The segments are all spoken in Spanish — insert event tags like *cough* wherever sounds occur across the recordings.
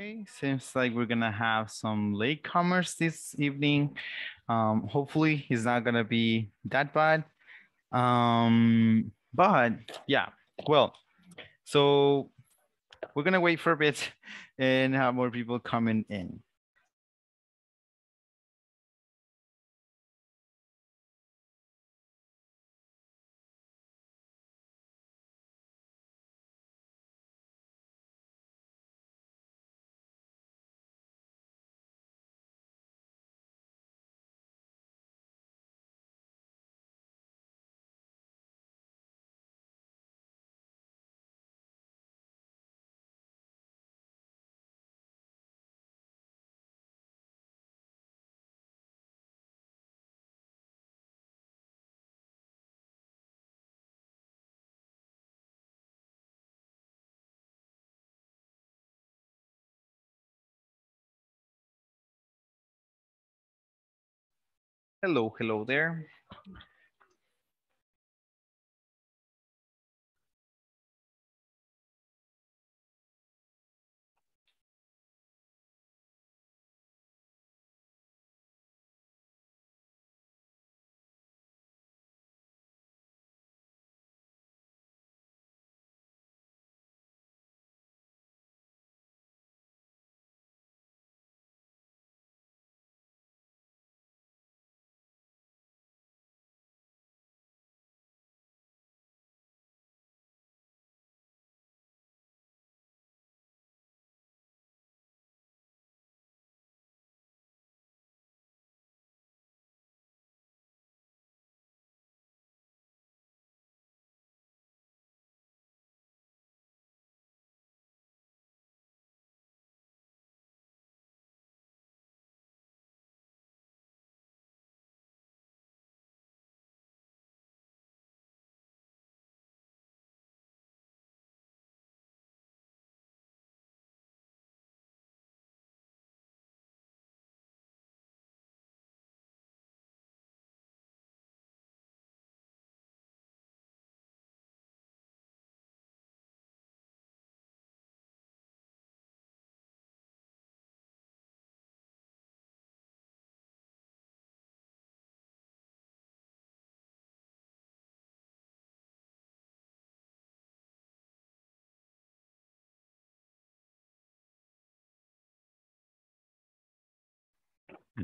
Okay, seems like we're gonna have some latecomers this evening. Um, hopefully it's not gonna be that bad. Um, but yeah, well, so we're gonna wait for a bit *laughs* and have more people coming in. Hello, hello there.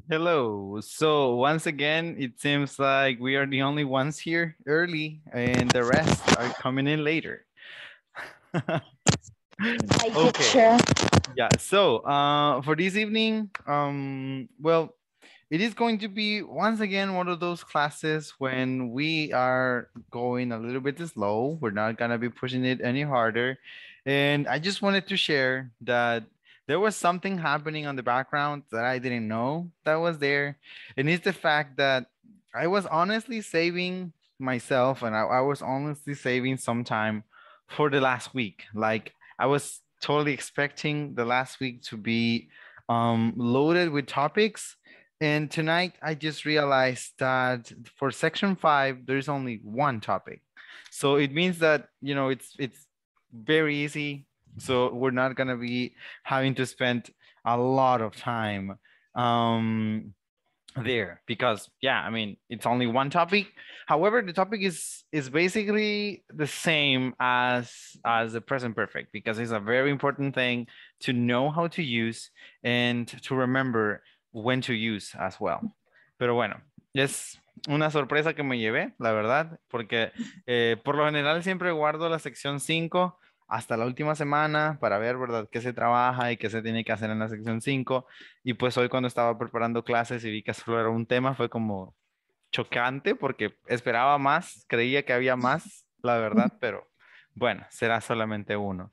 Hello. So once again, it seems like we are the only ones here early and the rest are coming in later. *laughs* okay. Yeah. So uh, for this evening, um, well, it is going to be once again one of those classes when we are going a little bit slow. We're not going to be pushing it any harder. And I just wanted to share that there was something happening on the background that I didn't know that was there. And it's the fact that I was honestly saving myself and I, I was honestly saving some time for the last week. Like I was totally expecting the last week to be um, loaded with topics. And tonight I just realized that for section five, there's only one topic. So it means that, you know, it's, it's very easy so we're not going to be having to spend a lot of time um, there because yeah i mean it's only one topic however the topic is is basically the same as as the present perfect because it's a very important thing to know how to use and to remember when to use as well pero bueno es una sorpresa que me llevé la verdad porque eh, por lo general siempre guardo la sección 5 hasta la última semana para ver, ¿verdad?, qué se trabaja y qué se tiene que hacer en la sección 5. Y pues hoy cuando estaba preparando clases y vi que solo era un tema, fue como chocante porque esperaba más, creía que había más, la verdad, *laughs* pero bueno, será solamente uno.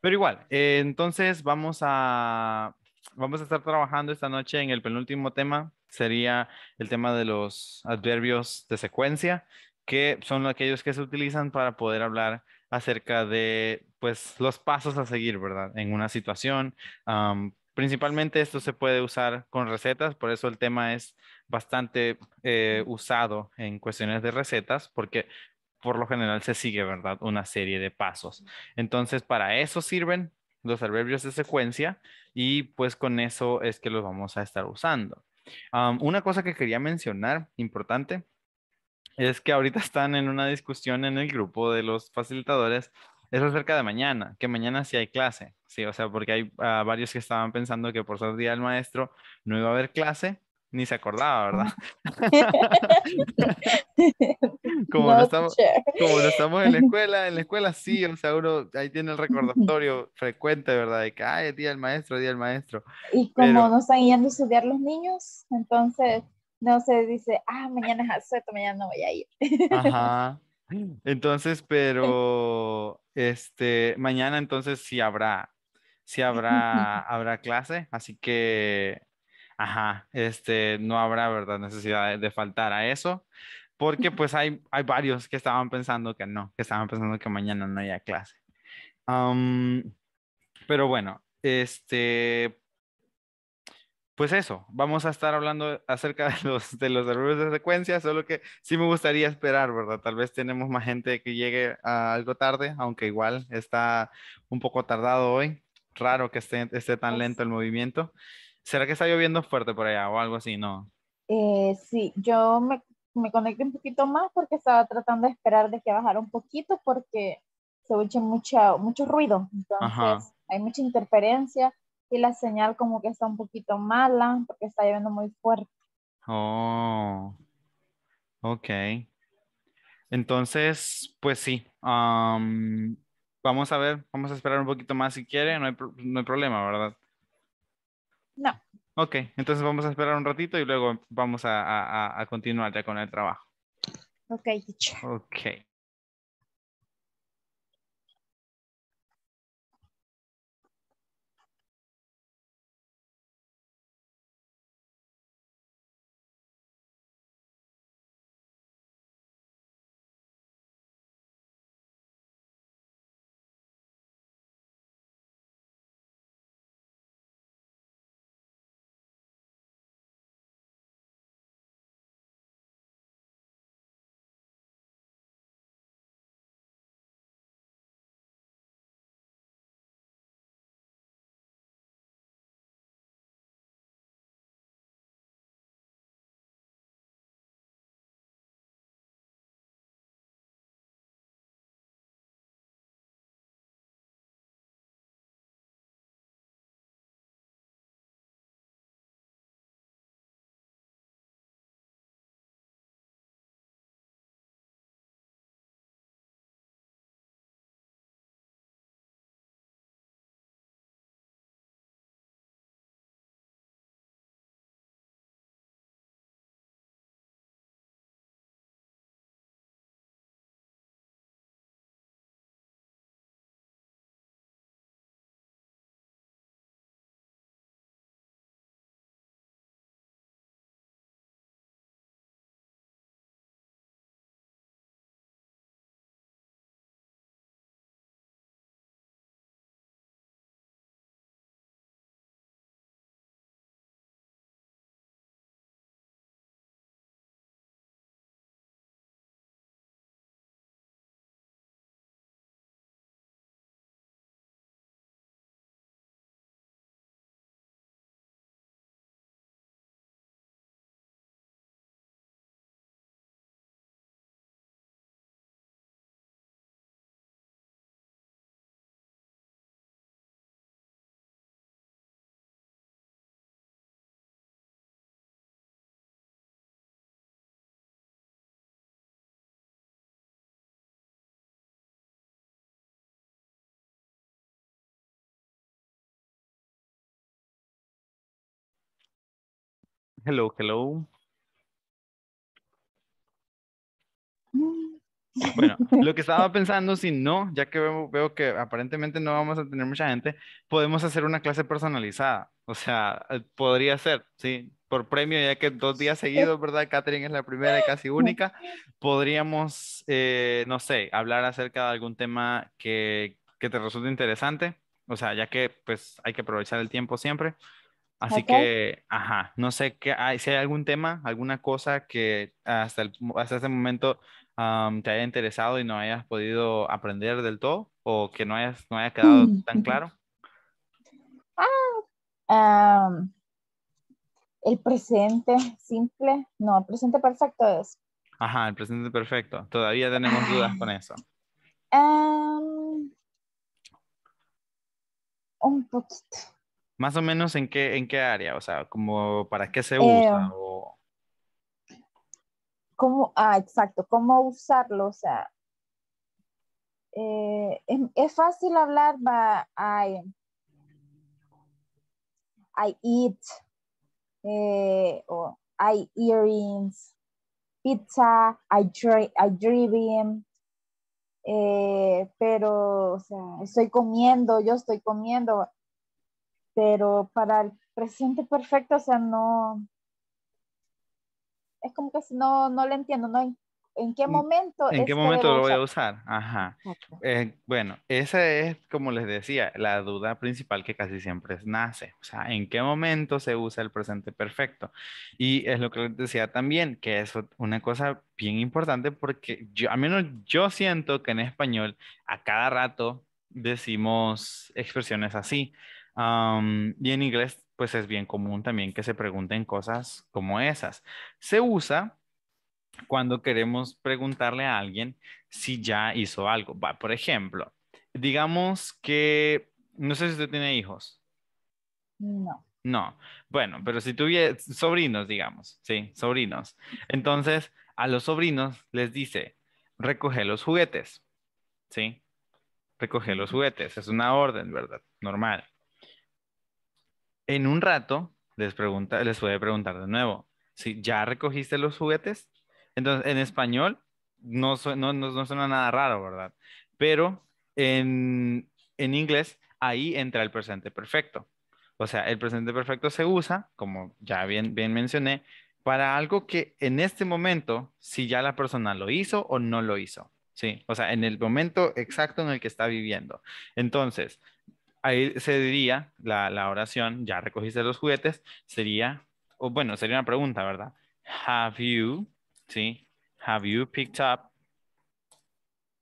pero igual, eh, entonces vamos a, vamos a estar trabajando esta noche en el penúltimo tema, sería el tema de los adverbios de secuencia que son aquellos que se utilizan para poder hablar acerca de pues los pasos a seguir, ¿verdad? En una situación. principalmente esto se puede usar con recetas, por eso el tema es bastante eh, usado en cuestiones de recetas, porque por lo general se sigue, ¿verdad? Una serie de pasos. Entonces, para eso sirven los adverbios de secuencia y pues con eso es que los vamos a estar usando. una cosa que quería mencionar importante es que ahorita están en una discusión en el grupo de los facilitadores, eso acerca de mañana, que mañana sí hay clase, sí, o sea, porque hay ah, varios que estaban pensando que por ser día del maestro no iba a haber clase, ni se acordaba, ¿verdad? *laughs* como, no, estamos, como, en la *laughs* escuela, en la escuela sí, o sea, uno ahí tiene el recordatorio frecuente, ¿verdad? De que, ay, día del maestro, día del maestro. Y como no están yendo a estudiar los niños, entonces no se dice, ah, mañana es asueto, mañana no voy a ir. Ajá. *laughs* Entonces, pero, este, mañana entonces sí habrá, sí habrá, *laughs* habrá clase, así que, ajá, este, no habrá, ¿verdad? Necesidad de, faltar a eso porque *laughs* pues hay, hay varios que estaban pensando que no, que estaban pensando que mañana no haya clase. pero bueno, este, pues eso, vamos a estar hablando acerca de los, de los errores de frecuencia. solo que sí me gustaría esperar, ¿verdad? Tal vez tenemos más gente que llegue algo tarde, aunque igual está un poco tardado hoy. Raro que esté, esté tan pues lento el movimiento. ¿Será que está lloviendo fuerte por allá o algo así? No. Eh, sí, yo me, me conecté un poquito más porque estaba tratando de esperar de que bajara un poquito porque se oye mucho ruido. Entonces, hay mucha interferencia y la señal como que está un poquito mala porque está lloviendo muy fuerte. Oh, ok. Entonces, pues sí, vamos a ver, vamos a esperar un poquito más si quiere, no hay, problema, ¿verdad? No. Ok, entonces vamos a esperar un ratito y luego vamos a, continuar ya con el trabajo. Ok, teacher. Ok. Hello, hello. Bueno, lo que estaba pensando, si no, ya que veo, que aparentemente no vamos a tener mucha gente, podemos hacer una clase personalizada. O sea, eh, podría ser, sí, por premio, ya que dos días seguidos, ¿verdad? Catherine es la primera y casi única. Podríamos, eh, no sé, hablar acerca de algún tema que, que te resulte interesante. O sea, ya que pues hay que aprovechar el tiempo siempre. Así que, ajá, no sé qué, si hay algún tema, alguna cosa que hasta, hasta este momento te haya interesado y no hayas podido aprender del todo o que no, hayas, no haya quedado mm. tan claro. *laughs* Ah, el presente simple, no, el presente perfecto es. Ajá, el presente perfecto. Todavía tenemos dudas con eso. un poquito. Más o menos en qué, en qué área, o sea, como para qué se eh, usa. ¿Cómo? Ah, exacto, cómo usarlo, o sea. Eh, es, fácil hablar, va, I, I eat, eh, o I earrings, pizza, I, drink. I pero, o sea, estoy comiendo, yo estoy comiendo, pero para el presente perfecto, o sea, no, es como que no, no le entiendo, ¿no? ¿En, qué mm, momento? ¿En qué momento lo voy a usar? Ajá. Eh, bueno, esa es, como les decía, la duda principal que casi siempre nace. O sea, ¿en qué momento se usa el presente perfecto? Y es lo que les decía también, que es una cosa bien importante porque yo, al menos yo siento que en español a cada rato decimos expresiones así. y en inglés, pues es bien común también que se pregunten cosas como esas. Se usa cuando queremos preguntarle a alguien si ya hizo algo. por ejemplo, digamos que, no sé si usted tiene hijos. No. No, bueno, pero si tuviera sobrinos, digamos, sí, sobrinos. Entonces, a los sobrinos les dice, recoge los juguetes, ¿sí? Recoge los juguetes. Es una orden, ¿verdad? Normal. En un rato les, pregunta, les puede preguntar de nuevo, si ya recogiste los juguetes. Entonces, en español no, no, suena nada raro, ¿verdad? Pero en, inglés ahí entra el presente perfecto. O sea, el presente perfecto se usa, como ya bien mencioné, para algo que en este momento, si ya la persona lo hizo o no lo hizo. ¿sí? O sea, en el momento exacto en el que está viviendo. Entonces, ahí se diría la, oración, ya recogiste los juguetes, sería, o bueno, sería una pregunta, ¿verdad? Have you, ¿sí? Have you picked up,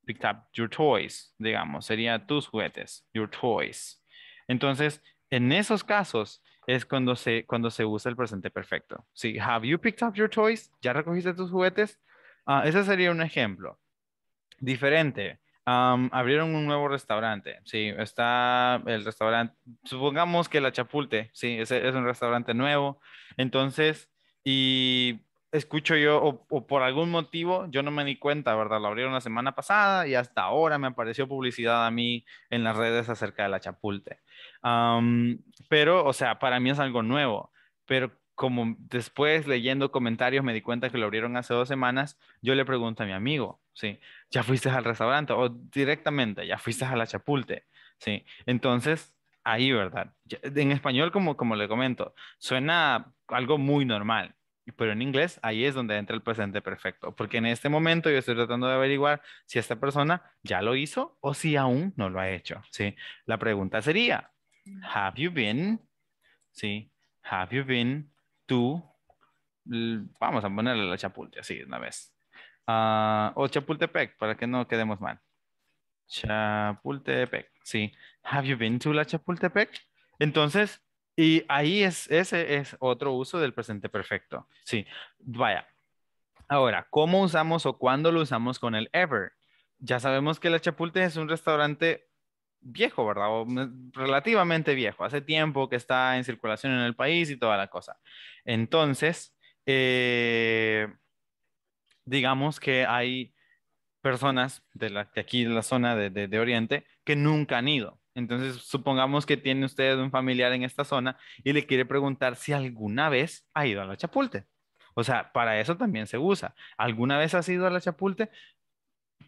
picked up your toys, digamos, sería tus juguetes, your toys. Entonces, en esos casos es cuando se, cuando se usa el presente perfecto. ¿Sí? Have you picked up your toys? ¿Ya recogiste tus juguetes? Ah, ese sería un ejemplo. Diferente. abrieron un nuevo restaurante, sí, está el restaurante, supongamos que la Chapulte, sí, es, es un restaurante nuevo, entonces, y escucho yo, o, por algún motivo, yo no me di cuenta, ¿verdad? Lo abrieron la semana pasada y hasta ahora me apareció publicidad a mí en las redes acerca de la Chapulte. pero, o sea, para mí es algo nuevo, pero como después leyendo comentarios me di cuenta que lo abrieron hace dos semanas, yo le pregunto a mi amigo, ¿sí? ¿Ya fuiste al restaurante? O directamente, ¿ya fuiste a la chapulte? ¿Sí? Entonces, ahí, ¿verdad? En español, como, como le comento, suena algo muy normal, pero en inglés ahí es donde entra el presente perfecto, porque en este momento yo estoy tratando de averiguar si esta persona ya lo hizo o si aún no lo ha hecho, ¿sí? La pregunta sería, have you been, ¿sí? Have you been vamos a ponerle la Chapulte, así, una vez. Ah, o Chapultepec, para que no quedemos mal. Chapultepec, sí. ¿Have you been to la Chapultepec? Entonces, y ahí es, ese es otro uso del presente perfecto. Sí, vaya. Ahora, ¿cómo usamos o cuándo lo usamos con el ever? Ya sabemos que la Chapulte es un restaurante viejo, ¿verdad? O relativamente viejo, hace tiempo que está en circulación en el país y toda la cosa. Entonces, eh, digamos que hay personas de, aquí, de la zona de, de Oriente, que nunca han ido. Entonces, supongamos que tiene usted un familiar en esta zona y le quiere preguntar si alguna vez ha ido a la Chapulte. O sea, para eso también se usa. ¿Alguna vez has ido a la Chapulte?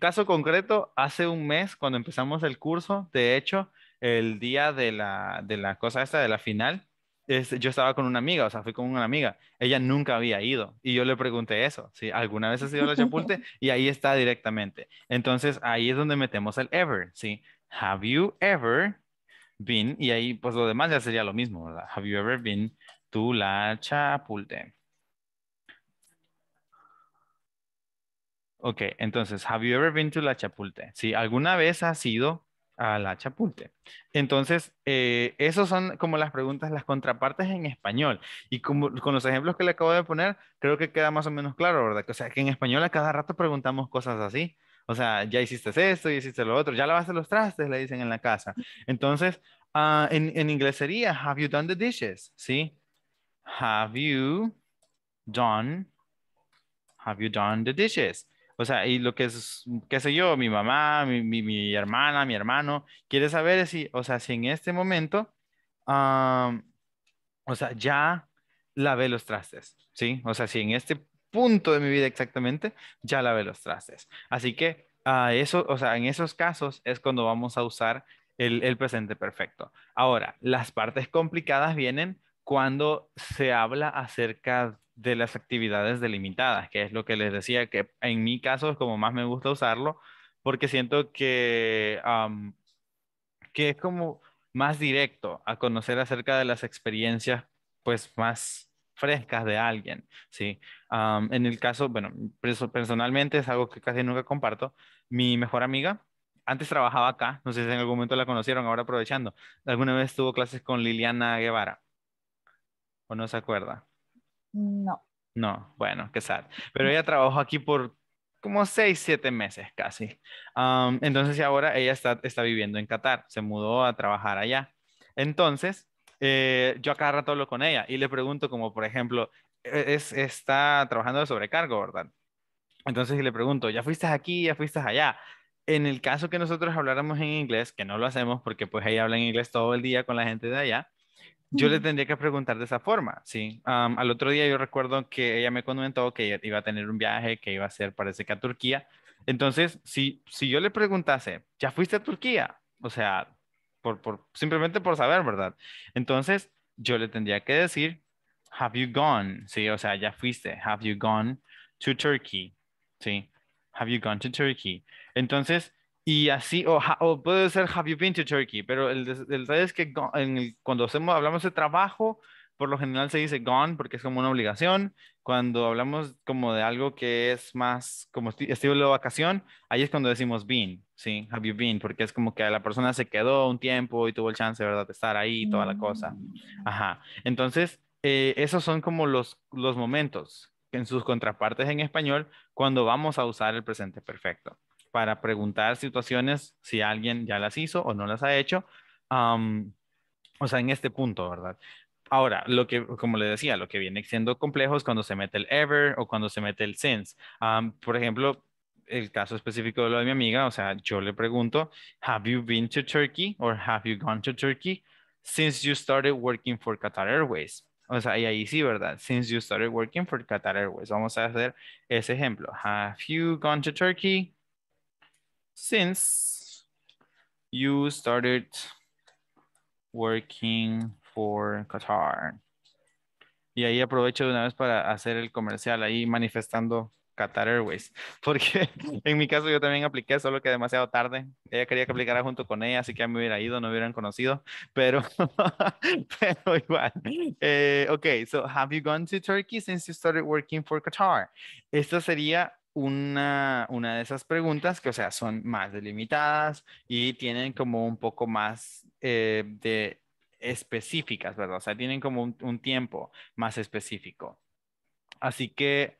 caso concreto, hace un mes cuando empezamos el curso, de hecho, el día de la, de la cosa esta, de la final, es, yo estaba con una amiga, o sea, fui con una amiga, ella nunca había ido y yo le pregunté eso, si alguna vez has ido a la Chapulte *laughs* y ahí está directamente. Entonces ahí es donde metemos el ever, si Have you ever been? Y ahí pues lo demás ya sería lo mismo, ¿verdad? Have you ever been to la Chapulte? Ok, entonces, have you ever been to la Chapulte? Sí, ¿alguna vez has ido a la Chapulte? Entonces, eh, esos son como las preguntas, las contrapartes en español. Y como, con los ejemplos que le acabo de poner, creo que queda más o menos claro, ¿verdad? O sea, que en español a cada rato preguntamos cosas así. O sea, ya hiciste esto, ya hiciste lo otro, ya lavaste los trastes, le dicen en la casa. Entonces, ah, en, en inglés sería, have you done the dishes? Sí. Have you done, have you done the dishes? O sea, y lo que es, qué sé yo, mi mamá, mi, mi, mi hermana, mi hermano, quiere saber si, o sea, si en este momento, o sea, ya la ve los trastes, ¿sí? O sea, si en este punto de mi vida exactamente, ya la ve los trastes. Así que ah, eso, o sea, en esos casos es cuando vamos a usar el, el presente perfecto. Ahora, las partes complicadas vienen cuando se habla acerca de de las actividades delimitadas, que es lo que les decía, que en mi caso es como más me gusta usarlo, porque siento que, que es como más directo a conocer acerca de las experiencias pues más frescas de alguien, ¿sí? en el caso, bueno, personalmente es algo que casi nunca comparto, mi mejor amiga antes trabajaba acá, no sé si en algún momento la conocieron, ahora aprovechando, alguna vez tuvo clases con Liliana Guevara, o no se acuerda. No. No, bueno, qué sad. Pero mm. ella trabajó aquí por como seis, siete meses casi. entonces, ahora ella está, está viviendo en Qatar, se mudó a trabajar allá. Entonces, eh, yo acá cada rato hablo con ella y le pregunto como, por ejemplo, e-, es, está trabajando de sobrecargo, ¿verdad? Entonces le pregunto, ¿ya fuiste aquí, ya fuiste allá? En el caso que nosotros habláramos en inglés, que no lo hacemos porque pues ella habla en inglés todo el día con la gente de allá, yo le tendría que preguntar de esa forma, ¿sí? al otro día yo recuerdo que ella me comentó que iba a tener un viaje que iba a ser, parece que a Turquía. Entonces, si, si yo le preguntase, ¿ya fuiste a Turquía? O sea, por, por, simplemente por saber, ¿verdad? Entonces, yo le tendría que decir, ¿have you gone? Sí, o sea, ya fuiste. ¿Have you gone to Turkey? Sí, ¿have you gone to Turkey? Entonces, y así, o, puede ser Have you been to Turkey, pero el, el es que cuando hacemos, hablamos de trabajo, por lo general se dice gone porque es como una obligación. Cuando hablamos como de algo que es más como estilo de vacación, ahí es cuando decimos been, ¿sí? Have you been? Porque es como que la persona se quedó un tiempo y tuvo el chance, ¿verdad? De estar ahí, y toda la cosa. Mm. Ajá. Entonces, eh, esos son como los, los momentos en sus contrapartes en español cuando vamos a usar el presente perfecto para preguntar situaciones si alguien ya las hizo o no las ha hecho. o sea, en este punto, ¿verdad? Ahora, lo que, como le decía, lo que viene siendo complejo es cuando se mete el ever o cuando se mete el since. por ejemplo, el caso específico de lo de mi amiga, o sea, yo le pregunto, ¿Have you been to Turkey or have you gone to Turkey since you started working for Qatar Airways? O sea, y ahí sí, ¿verdad? Since you started working for Qatar Airways. Vamos a hacer ese ejemplo. Have you gone to Turkey since you started working for Qatar. Y ahí aprovecho de una vez para hacer el comercial ahí manifestando Qatar Airways, *laughs* porque en mi caso yo también apliqué, solo que demasiado tarde. Ella quería que aplicara junto con ella, así que me hubiera ido, no hubieran conocido, pero, *laughs* pero igual. Eh, ok, so have you gone to Turkey since you started working for Qatar? Esto sería una, una de esas preguntas que, o sea, son más delimitadas y tienen como un poco más eh, de específicas, ¿verdad? O sea, tienen como un, un tiempo más específico. Así que,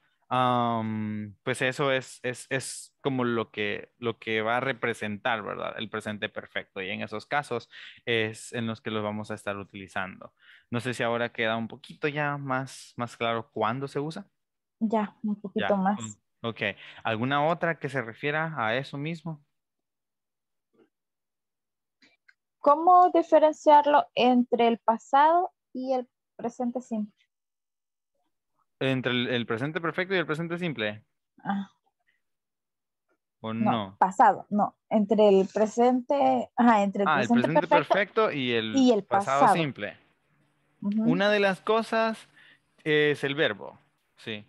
pues eso es, es, es, como lo que, lo que va a representar, ¿verdad? El presente perfecto. Y en esos casos es en los que los vamos a estar utilizando. No sé si ahora queda un poquito ya más, más claro cuándo se usa. Ya, un poquito más. Ok. ¿Alguna otra que se refiera a eso mismo? ¿Cómo diferenciarlo entre el pasado y el presente simple? ¿Entre el, presente perfecto y el presente simple? ¿O no? Pasado, no. Entre el presente, ajá, entre el, ah, presente, perfecto, y el, pasado, simple. Una de las cosas es el verbo, sí.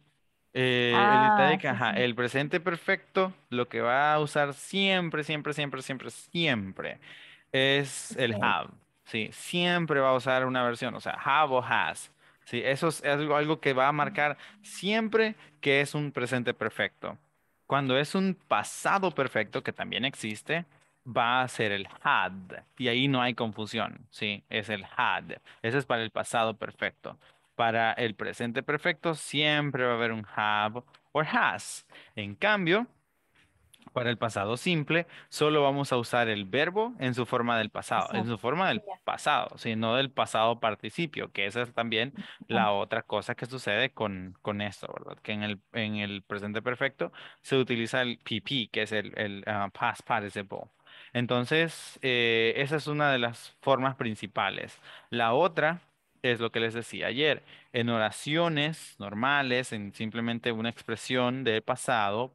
Eh, ah, el, presente perfecto lo que va a usar siempre, siempre, siempre, siempre, siempre es el have. siempre va a usar una versión, o sea, have o has. Sí, eso es algo, que va a marcar siempre que es un presente perfecto. Cuando es un pasado perfecto, que también existe, va a ser el had. Y ahí no hay confusión, ¿sí? Es el had. Ese es para el pasado perfecto. Para el presente perfecto siempre va a haber un have o has. En cambio, para el pasado simple, solo vamos a usar el verbo en su forma del pasado, en su forma del pasado, sino del pasado participio, que esa es también la otra cosa que sucede con, esto, ¿verdad? Que en el, presente perfecto se utiliza el PP, que es el, el ah, past participle. Entonces, eh, esa es una de las formas principales. La otra es lo que les decía ayer. En oraciones normales, en simplemente una expresión de pasado,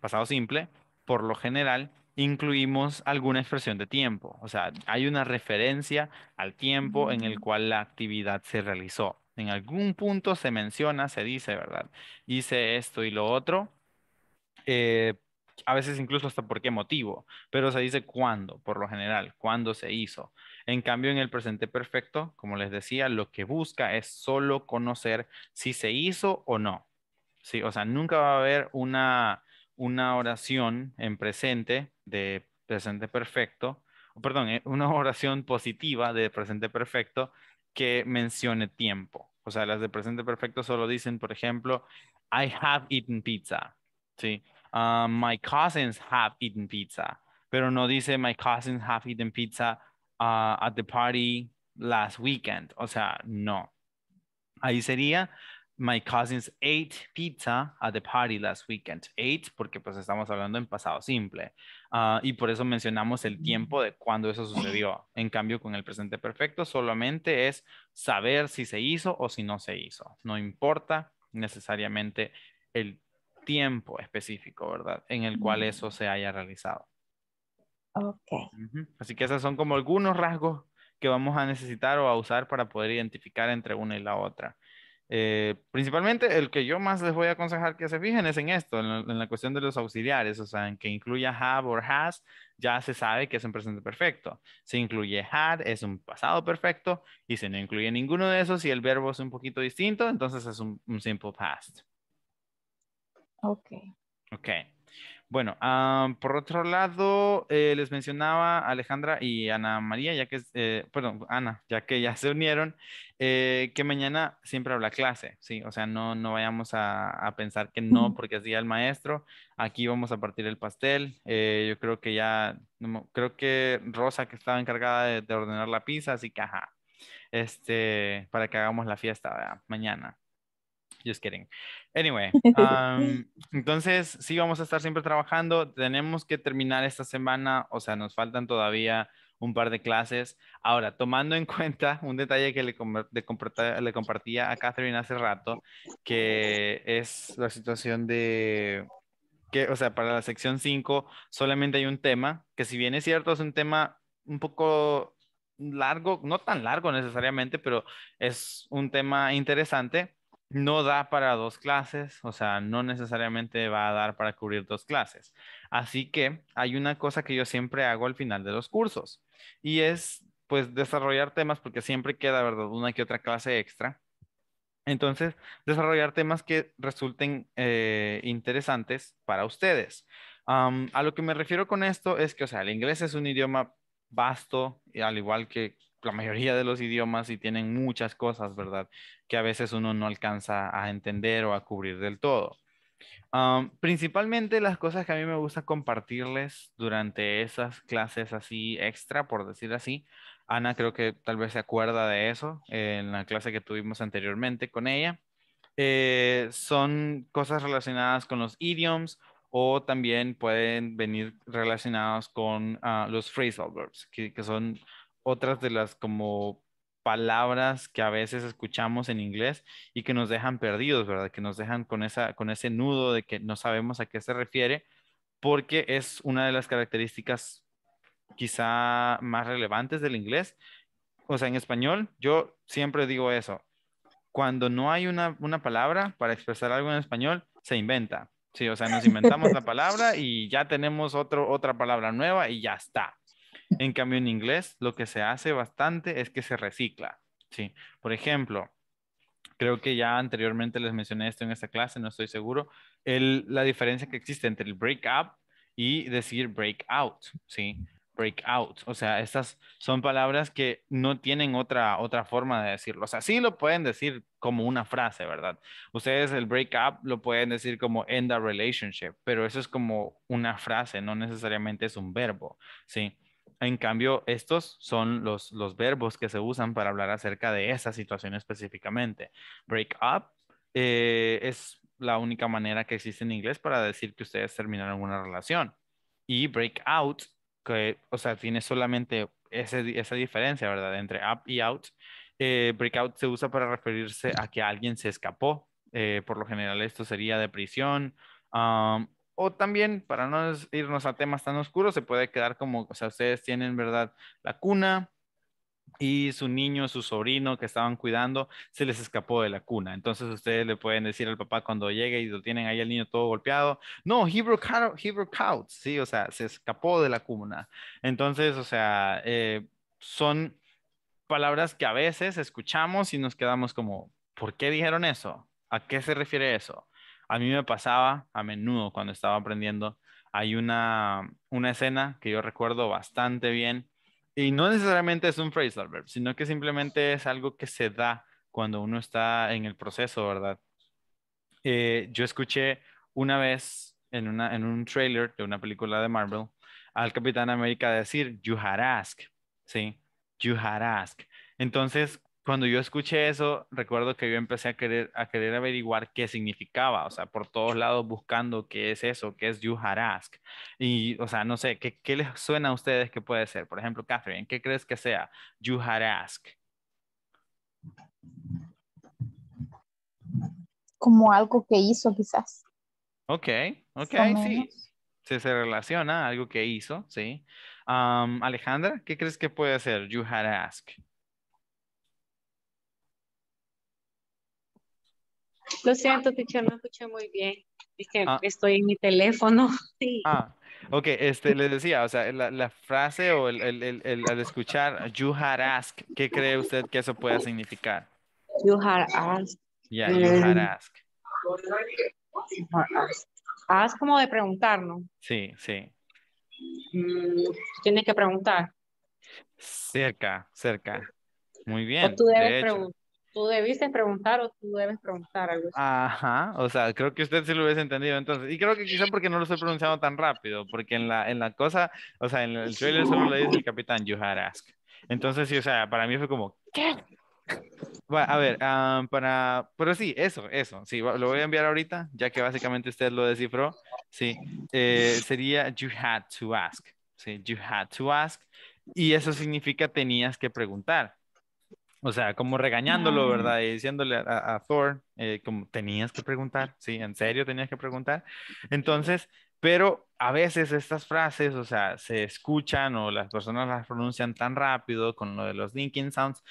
pasado simple, por lo general incluimos alguna expresión de tiempo. O sea, hay una referencia al tiempo en el mm. cual la actividad se realizó. En algún punto se menciona, se dice, ¿verdad? Hice esto y lo otro. Eh, a veces incluso hasta por qué motivo, pero se dice cuándo, por lo general, cuándo se hizo. En cambio, en el presente perfecto, como les decía, lo que busca es solo conocer si se hizo o no. Sí, o sea, nunca va a haber una, oración en presente de presente perfecto, perdón, eh, una *laughs* oración positiva de presente perfecto que mencione tiempo. O sea, las de presente perfecto solo dicen, por ejemplo, I have eaten pizza. Sí. Ah, my cousins have eaten pizza. Pero no dice my cousins have eaten pizza at the party last weekend. O sea, no. Ahí sería, my cousins ate pizza at the party last weekend. Ate, porque pues estamos hablando en pasado simple. Ah, y por eso mencionamos el tiempo de cuando eso sucedió. En cambio, con el presente perfecto solamente es saber si se hizo o si no se hizo. No importa necesariamente el tiempo específico, ¿verdad? En el cual eso se haya realizado. Ok. Así que esos son como algunos rasgos que vamos a necesitar o a usar para poder identificar entre una y la otra. Eh, principalmente el que yo más les voy a aconsejar que se fijen es en esto, en, la cuestión de los auxiliares, o sea, en que incluya have or has, ya se sabe que es un presente perfecto. Si incluye had, es un pasado perfecto, y si no incluye ninguno de esos y el verbo es un poquito distinto, entonces es un, un simple past. Ok. Ok. Bueno, por otro lado, eh, les mencionaba Alejandra y Ana María, ya que, eh, perdón, Ana, ya que ya *laughs* se unieron, eh, que mañana siempre habla clase, ¿sí? O sea, no, no vayamos a, pensar que no, porque es día del maestro. Aquí vamos a partir el pastel. yo creo que ya, creo que Rosa, que estaba encargada de, ordenar la pizza, así que ajá, este, para que hagamos la fiesta mañana. Just kidding. Anyway, *laughs* entonces sí vamos a estar siempre trabajando. Tenemos que terminar esta semana, o sea, nos faltan todavía un par de clases. Ahora, tomando en *laughs* cuenta un detalle que le, compartía, le compartía a Catherine hace rato, que es la situación de que, o sea, para la sección 5 solamente hay un tema, que si bien es cierto, es un tema un poco largo, no tan largo necesariamente, pero es un tema interesante no da para dos clases, o sea, no necesariamente va a dar para cubrir dos clases. Así que hay una cosa que yo siempre hago al final de los cursos y es pues desarrollar temas porque siempre queda, ¿verdad? Una que otra clase extra. Entonces, desarrollar temas que resulten eh, interesantes para ustedes. a lo que me refiero con esto es que, o sea, el inglés es un idioma vasto, y al igual que la mayoría de los idiomas y tienen muchas cosas, ¿verdad? Que a veces uno no alcanza a entender o a cubrir del todo. principalmente las cosas que a mí me gusta compartirles durante esas clases así extra, por decir así. Ana creo que tal vez se acuerda de eso en la clase que tuvimos anteriormente con ella. Eh, son cosas relacionadas con los idioms o también pueden venir relacionados con ah, los phrasal verbs, que, que son otras de las como palabras que a veces escuchamos en inglés y que nos dejan perdidos, ¿verdad? Que nos dejan con, esa, con ese nudo de que no sabemos a qué se refiere, porque es una de las características quizá más relevantes del inglés. O sea, en español yo siempre digo eso. Cuando no hay una, palabra para expresar algo en español, se inventa. Sí, o sea, nos inventamos la *laughs* palabra y ya tenemos otra palabra nueva y ya está. En cambio, en inglés lo que se hace bastante es que se recicla. Sí. Por ejemplo, creo que ya anteriormente les mencioné esto en esta clase, no estoy seguro, el, la diferencia que existe entre el break up y decir break out, ¿sí? Break out, o sea, estas son palabras que no tienen otra, otra forma de decirlo, o sea, sí lo pueden decir como una frase, ¿verdad? Ustedes el break up lo pueden decir como end a relationship, pero eso es como una frase, no necesariamente es un verbo, ¿sí? sí en cambio, estos son los, los verbos que se usan para hablar acerca de esa situación específicamente. Break up eh, es la única manera que existe en inglés para decir que ustedes terminaron una relación. Y break out, que, o sea, tiene solamente ese, esa diferencia, ¿verdad? Entre up y out. Eh, break out se usa para referirse a que alguien se escapó. Eh, por lo general esto sería de prisión um, o también, para no irnos a temas tan oscuros, se puede quedar como, o sea, ustedes tienen, ¿verdad? La cuna y su niño, su sobrino que estaban cuidando, se les escapó de la cuna. Entonces ustedes le pueden decir al papá cuando llegue y lo tienen ahí el niño todo golpeado, no, he broke out, sí, o sea, se escapó de la cuna. Entonces, o sea, eh, son palabras que a veces escuchamos y nos quedamos como, ¿por qué dijeron eso? ¿A qué se refiere eso? A mí me pasaba a menudo cuando estaba aprendiendo. Hay una, escena que yo recuerdo bastante bien y no necesariamente es un phrasal verb, sino que simplemente es algo que se da cuando uno está en el proceso, ¿verdad? Eh, yo escuché una vez en, en un trailer de una película de Marvel al Capitán América decir, you had asked, ¿sí? You had asked. Entonces, cuando yo escuché eso, recuerdo que yo empecé a querer, a querer averiguar qué significaba, o sea, por todos lados buscando qué es eso, qué es You Had ask. Y, o sea, no sé, ¿qué, ¿qué, les suena a ustedes que puede ser? Por ejemplo, Catherine, ¿qué crees que sea You Had ask? Como algo que hizo, quizás. Ok, ok, sí. Se, se relaciona a algo que hizo, sí. Alejandra, ¿qué crees que puede ser You Had Asked? Lo siento, teacher, no escuché muy bien. Dije, que ah. estoy en mi teléfono. *laughs* Ah, ok, este, les decía, o sea, la, frase o el, el, al escuchar you had asked, ¿qué cree usted que eso pueda significar? You had asked. Yeah, mm. you had asked. Ask ah, como de preguntar, ¿no? Sí, sí. Mm, tiene tienes que preguntar. Cerca, cerca. Muy bien. O tú debes preguntar tú debiste preguntar o tú debes preguntar algo. Ajá, o sea, creo que usted sí lo hubiese entendido entonces. Y creo que quizá porque no lo estoy pronunciando tan rápido, porque en la, en la cosa, o sea, en el trailer solo le dice el capitán, you had ask Entonces, sí, o sea, para mí fue como, ¿qué? a ver, ah, para, pero sí, eso, eso, sí, lo voy a enviar ahorita, ya que básicamente usted lo descifró, sí, eh, sería you had to ask, sí, you had to ask, y eso significa tenías que preguntar, o sea, como regañándolo, ¿verdad? Y diciéndole a, Thor, eh, como tenías que preguntar, sí, en serio tenías que preguntar. Entonces, pero a veces estas frases, o sea, se escuchan o las personas las pronuncian tan rápido con lo de los linking sounds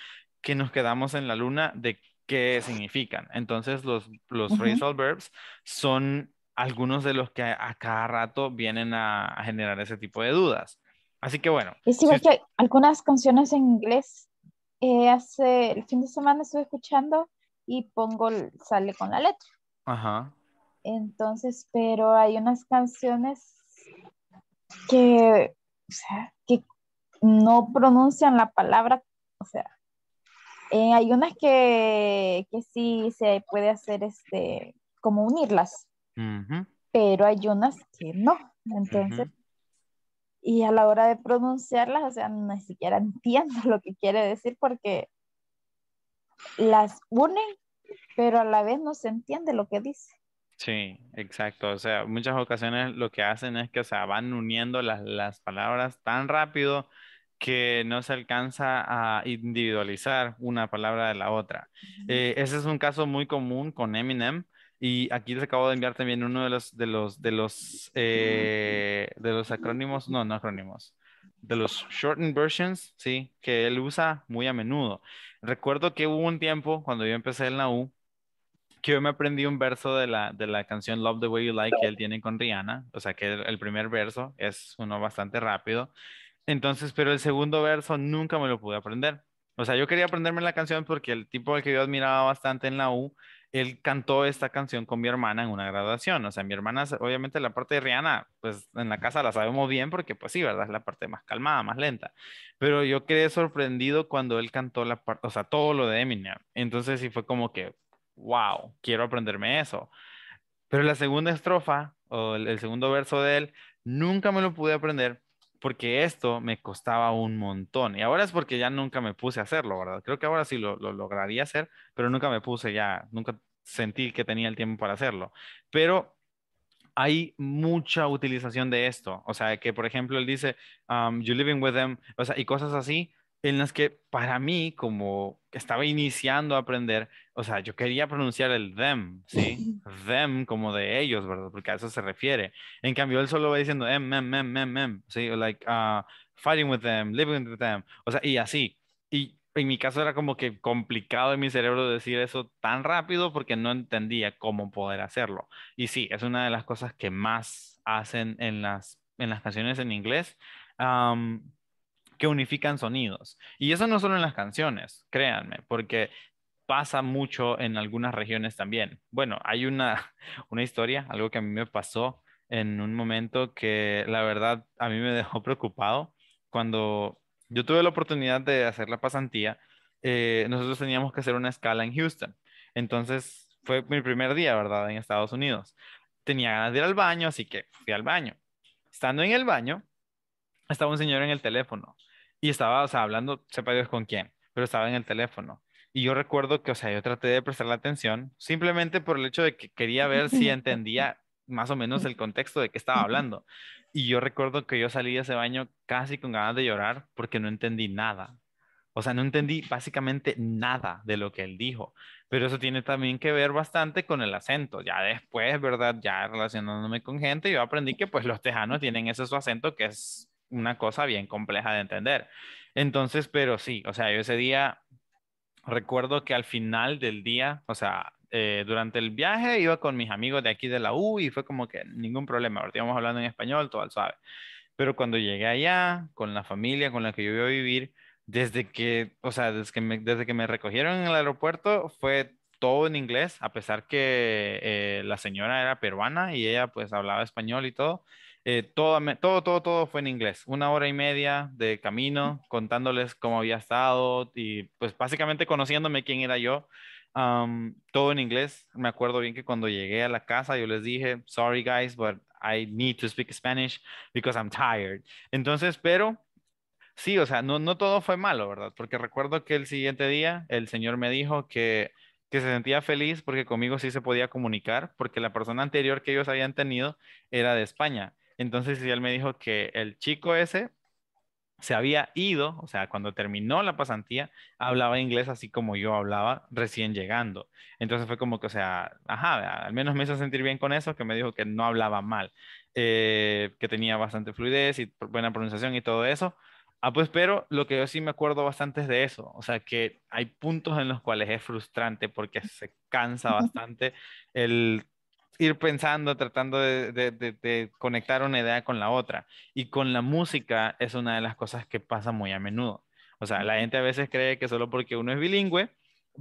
que nos quedamos en la luna de qué significan. Entonces, los, los phrasal verbs son algunos de los que a, cada rato vienen a, generar ese tipo de dudas. Así que bueno. Y si... que algunas canciones en inglés eh, hace el fin de semana estuve escuchando y pongo, sale con la letra. Entonces, pero hay unas canciones que, que no pronuncian la palabra, o sea, eh, hay unas que, que, sí se puede hacer este, como unirlas, pero hay unas que no. Entonces, y a la hora de pronunciarlas, o sea, ni siquiera entiendo *laughs* lo que quiere decir porque las unen, pero a la vez no se entiende lo que dice. Sí, exacto. O sea, muchas ocasiones lo que hacen es que, se van uniendo las, palabras tan rápido que no se alcanza a individualizar una palabra de la otra. Eh, ese es un caso muy común con Eminem, y aquí les acabo de enviar también uno de los, de los, de los, eh, de los acrónimos, no, no acrónimos, de los shortened versions, sí, que él usa muy a menudo. Recuerdo que hubo un tiempo cuando yo empecé en la U, que yo me aprendí un verso de la, de la canción Love the Way You Like que él tiene con Rihanna, o sea que el, primer verso es uno bastante rápido. Entonces, pero el segundo verso nunca me lo pude aprender. O sea, yo quería aprenderme la canción porque el tipo al que yo admiraba bastante en la U él cantó esta canción con mi hermana en una graduación. O sea, mi hermana, obviamente la parte de Rihanna, pues en la casa la sabemos bien porque pues sí, ¿verdad? Es la parte más calmada, más lenta. Pero yo quedé sorprendido cuando él cantó la parte, o sea, todo lo de Eminem. Entonces sí fue como que, wow, quiero aprenderme eso. Pero la segunda estrofa o el, segundo verso de él, nunca me lo pude aprender porque esto me costaba un montón. Y ahora es porque ya nunca me puse a hacerlo, ¿verdad? Creo que ahora sí lo, lograría hacer, pero nunca me puse ya, nunca sentí que tenía el tiempo para hacerlo. Pero hay mucha utilización de esto. O sea, que por ejemplo él dice, um, living with them, o sea, y cosas así en las que para mí, como estaba iniciando a aprender, o sea, yo quería pronunciar el them, ¿sí? them como de ellos, ¿verdad? Porque a eso se refiere. En cambio, él solo va diciendo em, em, em, em, em, ¿sí? Like, ah, fighting with them, living with them, o sea, y así. Y en mi caso era como que complicado en mi cerebro decir eso tan rápido porque no entendía cómo poder hacerlo. Y sí, es una de las cosas que más hacen en las, en las canciones en inglés. Um, que unifican sonidos. Y eso no solo en las canciones, créanme, porque pasa mucho en algunas regiones también. Bueno, hay una, *laughs* una historia, algo que a mí me pasó en un momento que la verdad a mí me *laughs* dejó preocupado cuando yo tuve la oportunidad de hacer la pasantía. Eh, nosotros teníamos que hacer una escala en Houston. Entonces fue mi primer día, ¿verdad? En Estados Unidos. Tenía ganas de ir al baño, así que fui al baño. Estando en el baño, estaba un señor en el teléfono y estaba, o sea, hablando, sepa Dios con quién, pero estaba en el teléfono. Y yo recuerdo que, o sea, yo traté de la atención simplemente por el hecho de que quería ver si *laughs* entendía más o menos el contexto de qué estaba *laughs* hablando. Y yo recuerdo que yo salí de ese baño casi con ganas de llorar porque no entendí nada. O sea, no entendí básicamente nada de lo que él dijo, pero eso tiene también que ver bastante con el acento. Ya después, ¿verdad? Ya relacionándome con gente, yo aprendí que pues los tejanos tienen ese su acento que es una cosa bien compleja de entender. Entonces, pero sí, o sea, yo ese día recuerdo que al final del día, o sea, eh, durante el viaje iba con mis amigos de aquí de la U y fue como que ningún problema, ahorita íbamos hablando en español, todo suave Pero cuando llegué allá, con la familia con la que yo iba a vivir, desde que, o sea, desde que me, desde que me recogieron en el aeropuerto fue todo en inglés, a pesar que eh, la señora era peruana y ella pues hablaba español y todo, eh, todo, todo, todo, todo fue en inglés. Una hora y media de camino, contándoles cómo había estado y pues básicamente conociéndome quién era yo. todo en inglés. Me acuerdo bien que cuando llegué a la casa yo les dije, sorry guys, but I need to speak Spanish because I'm tired. Entonces, pero sí, o sea, no, no todo fue malo, ¿verdad? Porque recuerdo que el siguiente día el señor me dijo que que se sentía feliz porque conmigo sí se podía comunicar, porque la persona anterior que ellos habían tenido era de España entonces él me dijo que el chico ese se había ido, o sea, cuando terminó la pasantía, hablaba inglés así como yo hablaba recién llegando. Entonces fue como que, o sea, ajá, al menos me hizo sentir bien con eso, que me dijo que no hablaba mal, eh, que tenía bastante fluidez y buena pronunciación y todo eso. Ah, pues, pero lo que yo sí me acuerdo bastante es de eso, o sea, que hay puntos en los cuales es frustrante porque se cansa bastante el ir pensando, tratando de, conectar una idea con la otra. Y con la música es una de las cosas que pasa muy a menudo. O sea, la gente a veces cree que solo porque uno es bilingüe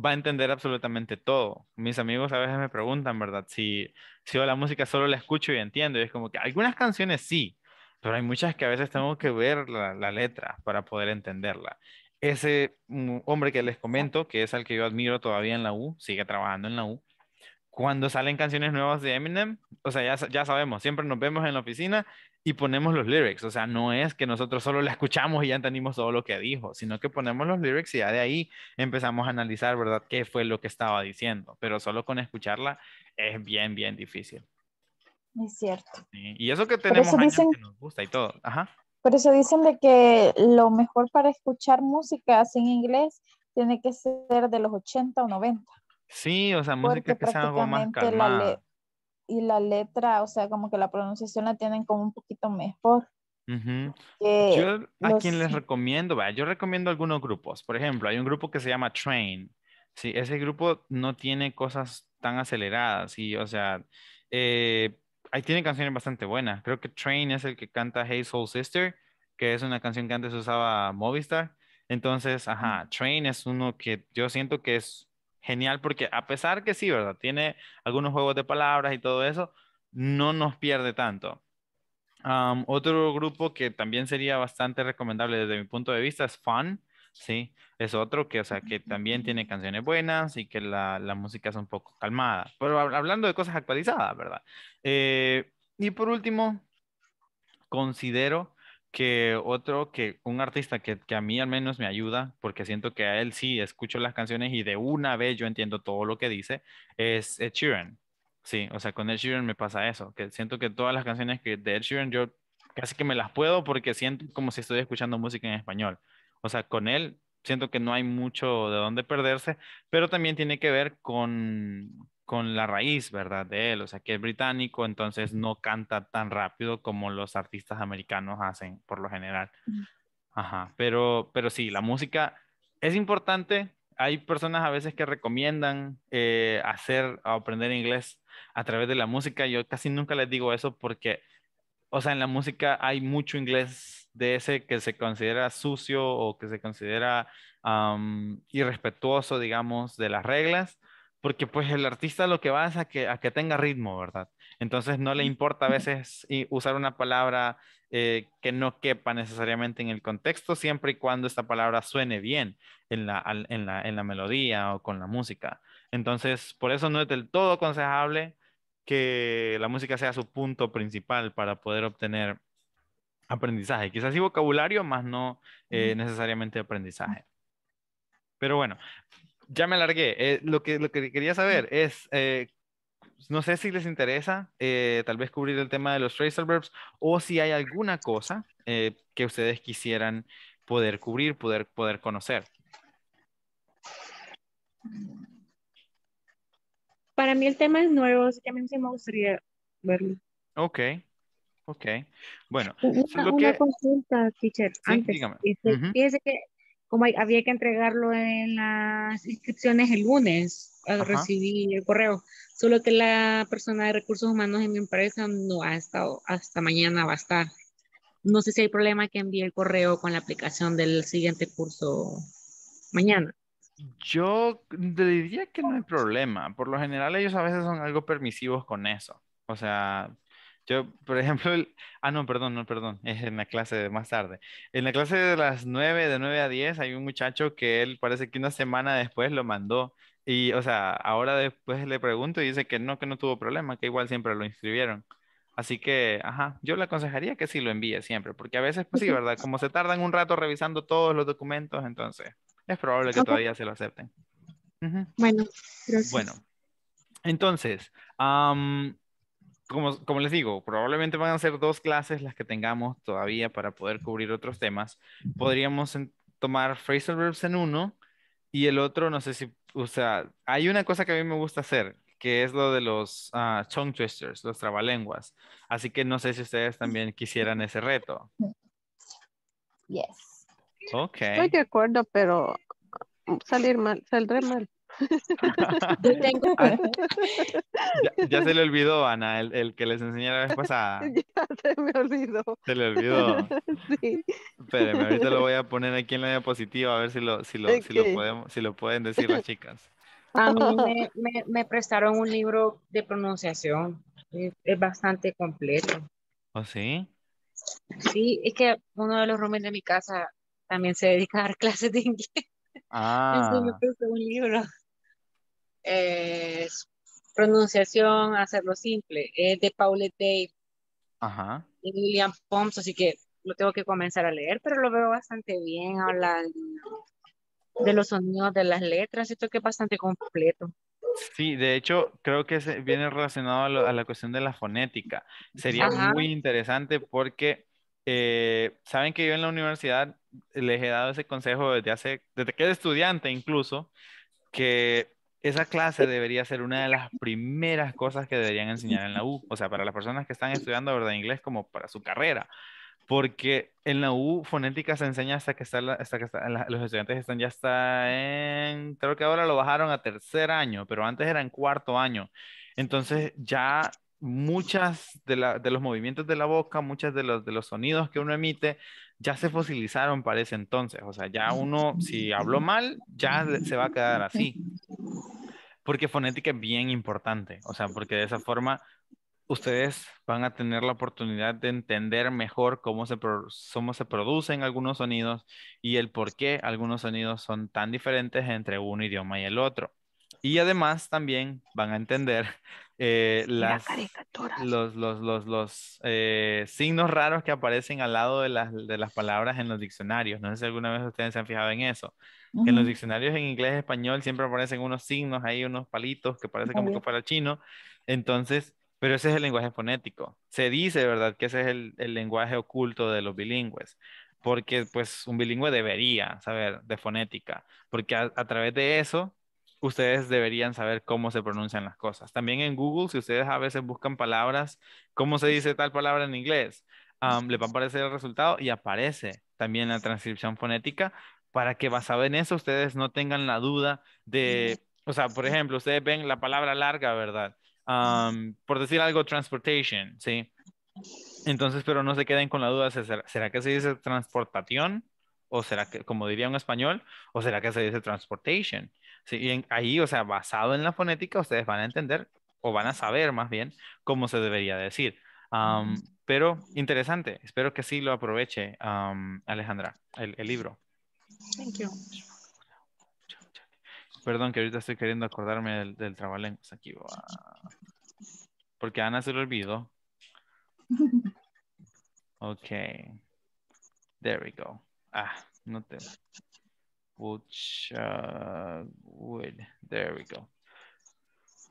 va a entender absolutamente todo. Mis amigos a veces me preguntan, ¿verdad? Si, si yo la música solo la escucho y entiendo. Y es como que algunas canciones sí, pero hay muchas que a veces tengo que ver la letra para poder entenderla. Ese mm, hombre que les comento, que es al que yo admiro todavía en la U, sigue trabajando en la U, cuando salen canciones nuevas de Eminem, o sea, ya, ya sabemos, siempre nos vemos en la oficina y ponemos los lyrics, o sea, no es que nosotros solo la escuchamos y ya entendimos todo lo que dijo, sino que ponemos los lyrics y ya de ahí empezamos a analizar, ¿verdad?, qué fue lo que estaba diciendo, pero solo con escucharla es bien, bien difícil. Es cierto. Y eso que tenemos años que nos gusta y todo, ajá. Por eso dicen de que lo mejor para escuchar música sin en inglés tiene que ser de los 80 o 90. Sí, o sea, música que sea algo más calmada. y la letra, o sea, como que la pronunciación la tienen como un poquito mejor. Yo a quién les recomiendo, yo recomiendo algunos grupos. Por ejemplo, hay un grupo que se llama Train. Sí, ese grupo no tiene cosas tan aceleradas. y, o sea, eh, ahí tiene canciones bastante buenas. Creo que Train es el que canta Hey Soul Sister, que es una canción que antes usaba Movistar. Entonces, mm. ajá, Train es uno que yo siento que es genial porque a pesar que sí, ¿verdad? Tiene algunos juegos de palabras y todo eso, no nos pierde tanto. otro grupo que también sería bastante recomendable desde mi punto de vista es Fun, ¿sí? Es otro que, o sea, que también tiene canciones buenas y que la, la música es un poco calmada. Pero hablando de cosas actualizadas, ¿verdad? Eh, y por último, considero que otro, que un artista que, a mí al menos me ayuda, porque siento que a él sí escucho las canciones y de una vez yo entiendo todo lo que dice, es Ed Sheeran. Sí, o sea, con Ed Sheeran me pasa eso, que siento que todas las canciones que de Ed Sheeran yo casi que me las puedo porque siento como si estoy escuchando música en español. O sea, con él siento que no hay mucho de dónde perderse, pero también tiene que ver con, con la raíz, ¿verdad? De él, o sea, que es británico, entonces no canta tan rápido como los artistas americanos hacen por lo general. Ajá, pero, pero sí, la música es importante. Hay personas a veces que recomiendan eh, hacer o aprender inglés a través de la música. Yo casi nunca les digo eso porque, o sea, en la música hay mucho inglés de ese que se considera sucio o que se considera irrespetuoso, digamos, de las reglas, porque pues el artista lo que va es a que, tenga ritmo, ¿verdad? Entonces no le importa a veces eh, usar una palabra eh, que no quepa necesariamente en el contexto, siempre y cuando esta palabra suene bien en la, en la, en la melodía o con la música. Entonces, por eso no es del todo aconsejable que la música sea su punto principal para poder obtener aprendizaje. Quizás sí vocabulario, más no eh, necesariamente mm. aprendizaje. Pero bueno, ya me alargué. Eh, lo, que, lo quería saber es, eh, no sé si les interesa tal vez cubrir el tema de los tracer verbs o si hay alguna cosa que ustedes quisieran poder cubrir, poder, poder conocer. Para mí el tema es nuevo, así que a mí me gustaría verlo. Ok, Ok, bueno. Una, consulta, teacher, antes. Fíjese que como había que entregarlo en las inscripciones el lunes, al recibir el correo, solo que la persona de recursos humanos en mi empresa no ha estado, hasta mañana va a estar. No sé si hay problema que envíe el correo con la aplicación del siguiente curso mañana. Yo diría que no hay problema. Por lo general ellos a veces son algo permisivos con eso. O sea, yo, por ejemplo, ah, no, perdón, no, perdón, es en la clase de más tarde. En la clase de las 9, de 9 a 10, hay un muchacho que él parece que una semana después lo mandó. Y, o sea, ahora después le pregunto y dice que no, que no tuvo problema, que igual siempre lo inscribieron. Así que, ajá, yo le aconsejaría que sí lo envíe siempre, porque a veces, pues sí, ¿verdad? Como se tardan un rato revisando todos los documentos, entonces es probable que todavía se lo acepten. Bueno, gracias. Bueno, entonces, um, como, les digo, probablemente van a ser dos clases las que tengamos todavía para poder cubrir otros temas. Podríamos tomar phrasal verbs en uno y el otro, no sé si, o sea, hay una cosa que a mí me gusta hacer, que es lo de los ah, tongue twisters, los trabalenguas. Así que no sé si ustedes mm. también quisieran ese reto. Mm. Yes. Ok. Estoy de acuerdo, pero mm, salir mal, saldré mal. *laughs* ya, se le olvidó, Ana, el, que les enseñé la vez pasada. *laughs* Ya se me olvidó. Se le olvidó. *laughs* Sí. Espérenme, ahorita lo voy a poner aquí en la diapositiva a ver si lo, si lo, podemos, si lo pueden decir las chicas. A mí me, prestaron un libro de pronunciación. Es, bastante completo. ¿O ¿Oh, sí? Sí, es que uno de los roomies de mi casa también se dedica a dar clases de inglés. Ah. me prestó un libro eh, pronunciación, hacerlo simple, es de Paulette Dave Ajá. y William Pomps, así que lo tengo que comenzar a leer, pero lo veo bastante bien, habla de los sonidos de las letras, esto que es bastante completo. Sí, de hecho, creo que viene relacionado a, la cuestión de la fonética. Sería muy interesante porque eh, saben que yo en la universidad les he dado ese consejo desde hace, desde que era estudiante incluso, que esa clase debería ser una de las primeras cosas que deberían enseñar en la U, o sea, para las personas que están estudiando verdad inglés como para su carrera, porque en la U fonética se enseña hasta que, que los estudiantes están ya está en, creo que ahora lo bajaron a tercer año, pero antes era en cuarto año. Entonces ya muchas de, los movimientos de la boca, muchas de los, de los sonidos que uno emite, ya se fosilizaron para ese entonces. O sea, ya uno, si habló mal, ya se va a quedar así porque fonética es bien importante, o sea, porque de esa forma ustedes van a tener la oportunidad de entender mejor cómo se, cómo se producen algunos sonidos y el por qué algunos sonidos son tan diferentes entre un idioma y el otro. Y además también van a entender eh, los, eh, signos raros que aparecen al lado de las, de las palabras en los diccionarios. No sé si alguna vez ustedes se han fijado en eso en los diccionarios en inglés y español siempre aparecen unos signos ahí, unos palitos que parece como que fuera chino. Entonces, pero ese es el lenguaje fonético. Se dice, ¿verdad?, que ese es el, el lenguaje oculto de los bilingües porque pues un bilingüe debería saber de fonética, porque a, través de eso ustedes deberían saber cómo se pronuncian las cosas. También en Google, si ustedes a veces buscan palabras, cómo se dice tal palabra en inglés, le va a aparecer el resultado y aparece también la transcripción fonética para que basado en eso ustedes no tengan la duda de, o sea, por ejemplo, ustedes ven la palabra larga, ¿verdad? por decir algo, transportation, ¿sí? Entonces, pero no se queden con la duda, ¿será que se dice transportación? ¿O será que, como diría un español, o será que se dice transportation? ¿Sí? ahí, o sea, basado en la fonética, ustedes van a entender, o van a saber más bien, cómo se debería decir. pero interesante, espero que sí lo aproveche Alejandra, el libro. Thank you. Perdón, que ahorita estoy queriendo acordarme del, del Aquí va. Porque Ana se lo olvidó. Ok. There we go. Ah, no te. There we go.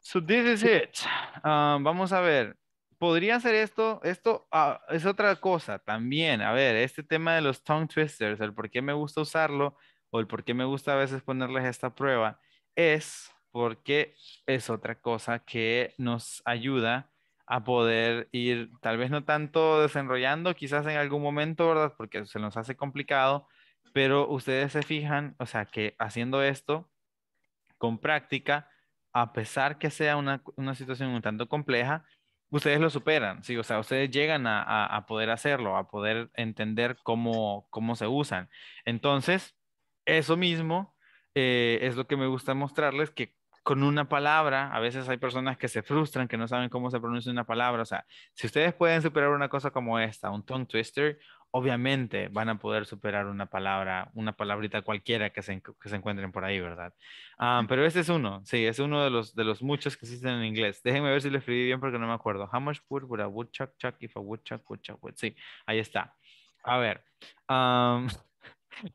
So this is it. Ah, vamos a ver podría ser esto, esto ah, es otra cosa también. A ver, este tema de los tongue twisters, el por qué me gusta usarlo o el por qué me gusta a veces ponerles esta prueba, es porque es otra cosa que nos ayuda a poder ir, tal vez no tanto desenrollando, quizás en algún momento, ¿verdad? Porque se nos hace complicado, pero ustedes se fijan, o sea, que haciendo esto con práctica, a pesar que sea una, una situación un tanto compleja, ustedes lo superan, sí, o sea, ustedes llegan a, poder hacerlo, a poder entender cómo, se usan. Entonces, eso mismo eh, es lo que me gusta mostrarles, que con una palabra, a veces hay personas que se frustran, que no saben cómo se pronuncia una palabra, o sea, si ustedes pueden superar una cosa como esta, un tongue twister, obviamente van a poder superar una palabra, una palabrita cualquiera que se, que se encuentren por ahí, ¿verdad? Ah, pero este es uno, sí, es uno de los, de los muchos que existen en inglés. Déjenme ver si lo escribí bien porque no me acuerdo. How much woodchuck chuck if woodchuck chuck Sí, ahí está. A ver. *laughs*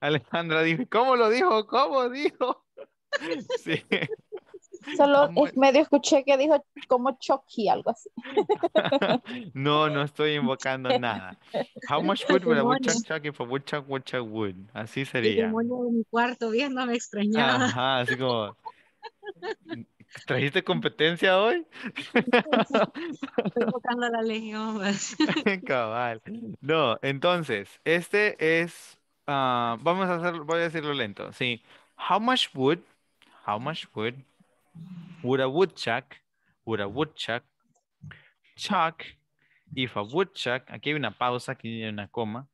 Alejandra dice, ¿cómo lo dijo? ¿Cómo dijo? *laughs* Sí. Solo medio escuché que dijo como Chucky, algo así. *laughs* no, no estoy invocando nada. How *laughs* much wood would a woodchuck chuck if a woodchuck woodchuck wood? Así sería. Demonio en mi cuarto extrañada. Ajá, así como... ¿Trajiste competencia hoy? Estoy a la legión. Pues. *laughs* Cabal. No, entonces, este es... Ah, vamos a hacer, voy a decirlo lento, sí. How much wood, how much wood Would a woodchuck, would a woodchuck, chuck, if a woodchuck, aquí hay una pausa, aquí hay una coma,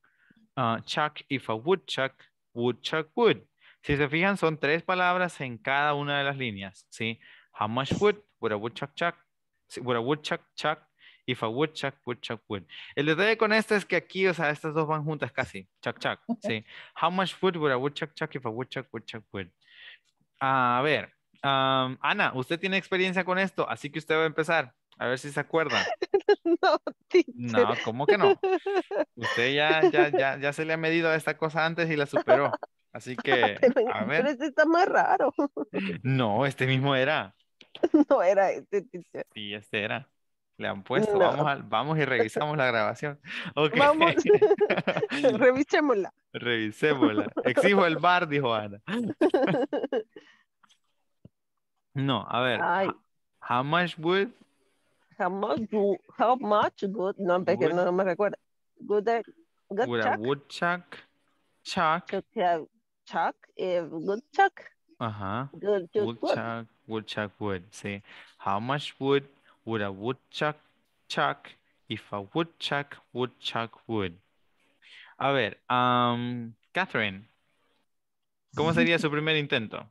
uh, chuck, if a woodchuck, woodchuck would. Si se fijan, son tres palabras en cada una de las líneas, ¿sí? How much wood, would a woodchuck chuck, would a woodchuck chuck, if a woodchuck, woodchuck would. El detalle con esta es que aquí, o sea, estas dos van juntas casi, chuck, chuck, ¿sí? *laughs* How much wood would a woodchuck chuck, if a woodchuck, woodchuck would. A ver, Ana, usted tiene experiencia con esto, así que usted va a empezar. A ver si se acuerda. *laughs* No, No, ¿cómo que no? Usted ya, ya, ya, ya se le ha medido a esta cosa antes y la superó. Así que, *laughs* a ver. este está más raro. *laughs* No, este mismo era. No era este, Sí, este era. Le han puesto. Vamos, vamos y revisamos la grabación. Okay. Vamos. Revisémosla. Revisémosla. Exijo el bar, dijo Ana. No, a ver. How much wood? How much, how much good? No, es no, me recuerda. Good, eh, chuck? woodchuck? Chuck. Chuck. Chuck. if eh, chuck. Uh -huh. Good, good woodchuck. Woodchuck would. Sí. How much wood would a woodchuck chuck chuck if a woodchuck woodchuck would? A ver, um, Catherine, ¿cómo sería su primer intento?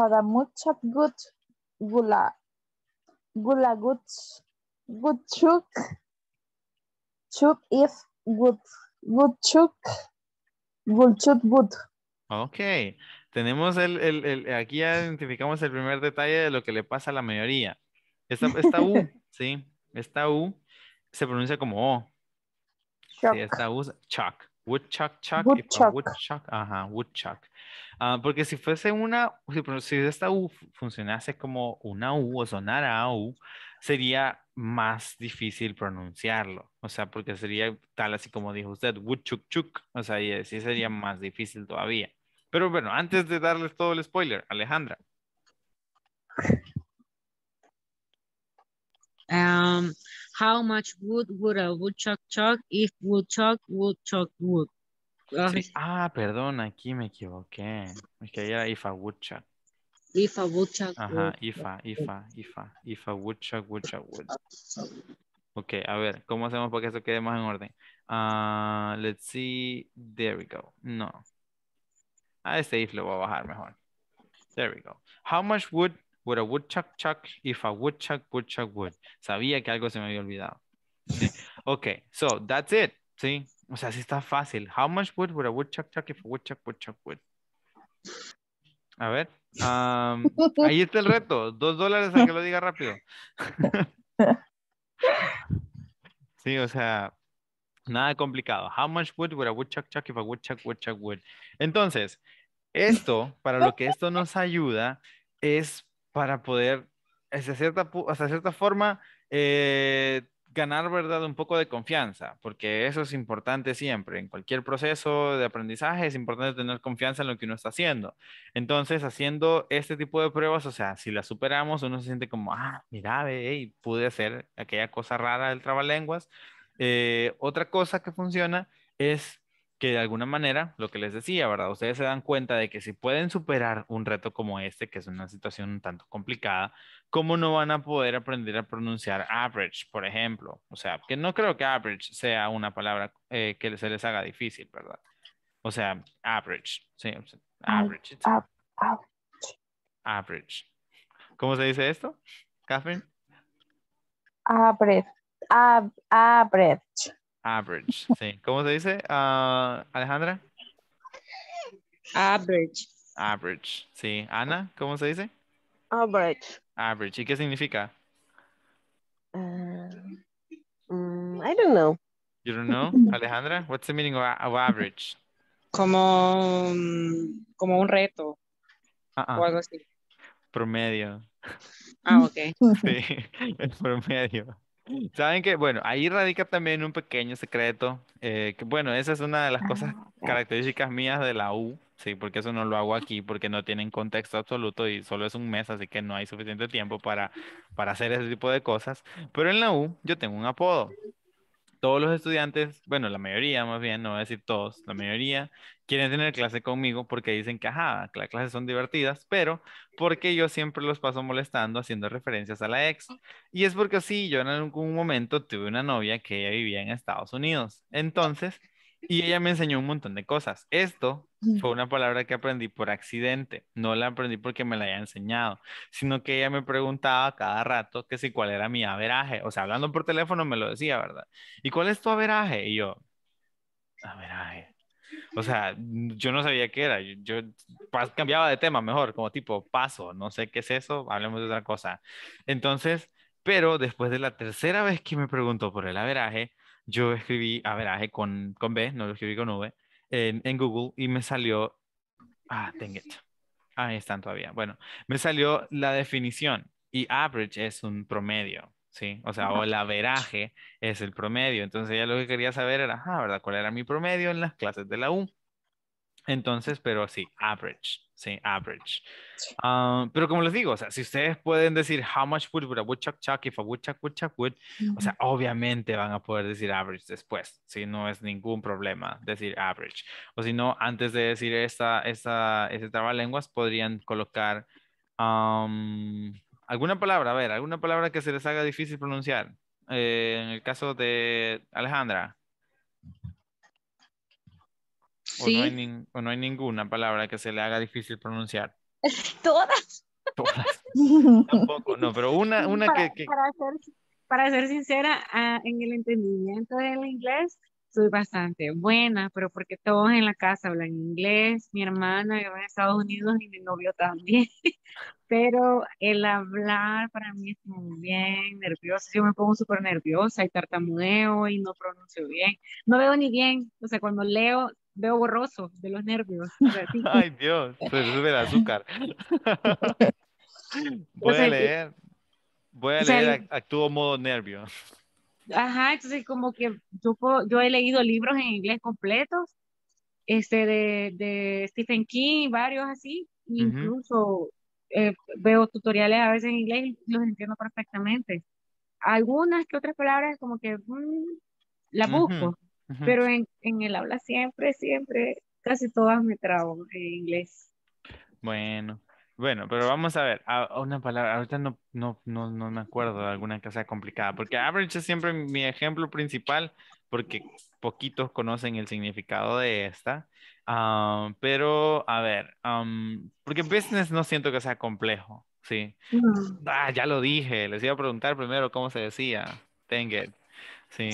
Para mucha gut gula. Gula gut. Gut chuk. Chuk is gut, Good chuk. Good chuk good. Ok. Tenemos el, el, el, aquí ya identificamos el primer detalle de lo que le pasa a la mayoría. Esta, esta U, *laughs* sí, esta U se pronuncia como O. Chuck. esta U, chuck. Woodchuck, chuck, woodchuck. ajá, woodchuck. Ah, porque si fuese una, si, esta U funcionase como una U o sonara a U, sería más difícil pronunciarlo. O sea, porque sería tal así como dijo usted, woodchuck, chuck. O sea, y sería más difícil todavía. Pero bueno, antes de darles todo el spoiler, Alejandra, Um, how much wood would a woodchuck chuck if woodchuck would chuck wood? Ah, perdón, aquí me equivoqué. Es que era if a woodchuck. If a woodchuck. Ajá, would... if a, if a, if a, if a woodchuck, woodchuck wood. Ok, a ver, ¿cómo hacemos para que eso quede más en orden? Uh, let's see, there we go. No. ah, este if lo voy a bajar mejor. There we go. How much wood would a woodchuck chuck if a woodchuck woodchuck would? Sabía que algo se me había olvidado. Okay, Ok, so that's it. ¿Sí? O sea, sí está fácil. How much wood would a woodchuck chuck if a woodchuck woodchuck would? A ver. Um, *laughs* ahí está el reto. Dos dólares a que lo diga rápido. *laughs* sí, o sea, nada complicado. How much wood would a woodchuck chuck if a woodchuck woodchuck would? Entonces, esto, para lo que esto nos ayuda, es para poder, hasta cierta, hasta cierta forma, eh, ganar, ¿verdad?, un poco de confianza, porque eso es importante siempre. En cualquier proceso de aprendizaje es importante tener confianza en lo que uno está haciendo. Entonces, haciendo este tipo de pruebas, o sea, si las superamos, uno se siente como, ah, mira, pude hacer aquella cosa rara del trabalenguas. Eh, otra cosa que funciona es que de alguna manera, lo que les decía, ¿verdad? Ustedes se dan cuenta de que si pueden superar un reto como este, que es una situación un tanto complicada, ¿cómo no van a poder aprender a pronunciar average, por ejemplo? O sea, que no creo que average sea una palabra eh, que se les haga difícil, ¿verdad? O sea, average, average. average. ¿Cómo se dice esto, Catherine? Average. average. Average, sí. ¿Cómo se dice, ah, Alejandra? Average. Average, sí. Ana, ¿cómo se dice? Average. Average, ¿y qué significa? Ah, mm, I don't know. You don't know, *laughs* Alejandra? What's the meaning of, average? Mm, como, un reto uh-uh. o algo así. Promedio. Ah, ok. *laughs* Sí, el promedio. Saben que, bueno, ahí radica también un pequeño secreto, eh, que bueno, esa es una de las ah, cosas características mías de la U, sí, porque eso no lo hago aquí, porque no tienen contexto absoluto y solo es un mes, así que no hay suficiente tiempo para, para hacer ese tipo de cosas. Pero en la U yo tengo un apodo. Todos los estudiantes, bueno, la mayoría más bien, no voy a decir todos, la mayoría quieren tener clase conmigo porque dicen que, ajá, las clases son divertidas, pero porque yo siempre los paso molestando haciendo referencias a la ex. Y es porque sí, yo en algún momento tuve una novia que ella vivía en Estados Unidos. Entonces, y ella me enseñó un montón de cosas. Esto fue una palabra que aprendí por accidente, no la aprendí porque me la haya enseñado, sino que ella me preguntaba cada rato que si cuál era mi averaje, o sea, hablando por teléfono me lo decía, ¿verdad? ¿Y cuál es tu averaje? Y yo, averaje o sea, yo no sabía qué era. Yo, cambiaba de tema mejor, como tipo paso, no sé qué es eso, hablemos de otra cosa. Entonces, pero después de la tercera vez que me preguntó por el averaje, yo escribí averaje con, con B, no lo escribí con V, en, en Google y me salió, ah, dang it. Ahí están todavía. Bueno, me salió la definición y average es un promedio. ¿sí? O sea, o el averaje es el promedio. Entonces ella lo que quería saber era, ah, ¿verdad? ¿Cuál era mi promedio en las clases de la U? Entonces, pero sí, average, sí, average. Ah, pero como les digo, o sea, si ustedes pueden decir how much food would a woodchuck chuck if a woodchuck would, o sea, obviamente van a poder decir average después, si no es ningún problema decir average. O si no, antes de decir esta, esta, ese lenguas podrían colocar ¿Alguna palabra? A ver, ¿alguna palabra que se les haga difícil pronunciar? Eh, en el caso de Alejandra. Sí. O, no hay ninguna palabra que se le haga difícil pronunciar. *laughs* Todas. Todas. *laughs* Tampoco, no, pero una, una que, Para, ser, para ser sincera, ah, en el entendimiento del inglés, soy bastante buena, pero porque todos en la casa hablan inglés, mi hermana vive en Estados Unidos y mi novio también, *laughs* pero el hablar para mí es muy bien nervioso, yo me pongo súper nerviosa y tartamudeo y no pronuncio bien, no veo ni bien, o sea, cuando leo veo borroso de los nervios. *laughs* Ay Dios, sube el azúcar. *laughs* Voy a leer, voy a leer, actúo modo nervio. Ajá, entonces como que yo, yo he leído libros en inglés completos, este de, Stephen King, varios así, incluso eh, veo tutoriales a veces en inglés y los entiendo perfectamente. Algunas que otras palabras como que mm, la busco, pero en, en, el habla siempre, siempre, casi todas me trabo en inglés. Bueno, bueno, pero vamos a ver, a, una palabra, ahorita no, no, no, me acuerdo de alguna que sea complicada, porque average es siempre mi ejemplo principal, porque poquitos conocen el significado de esta. Ah, pero, a ver, porque business no siento que sea complejo, ¿sí? Mm. Ah, ya lo dije, les iba a preguntar primero cómo se decía. Tengo Sí.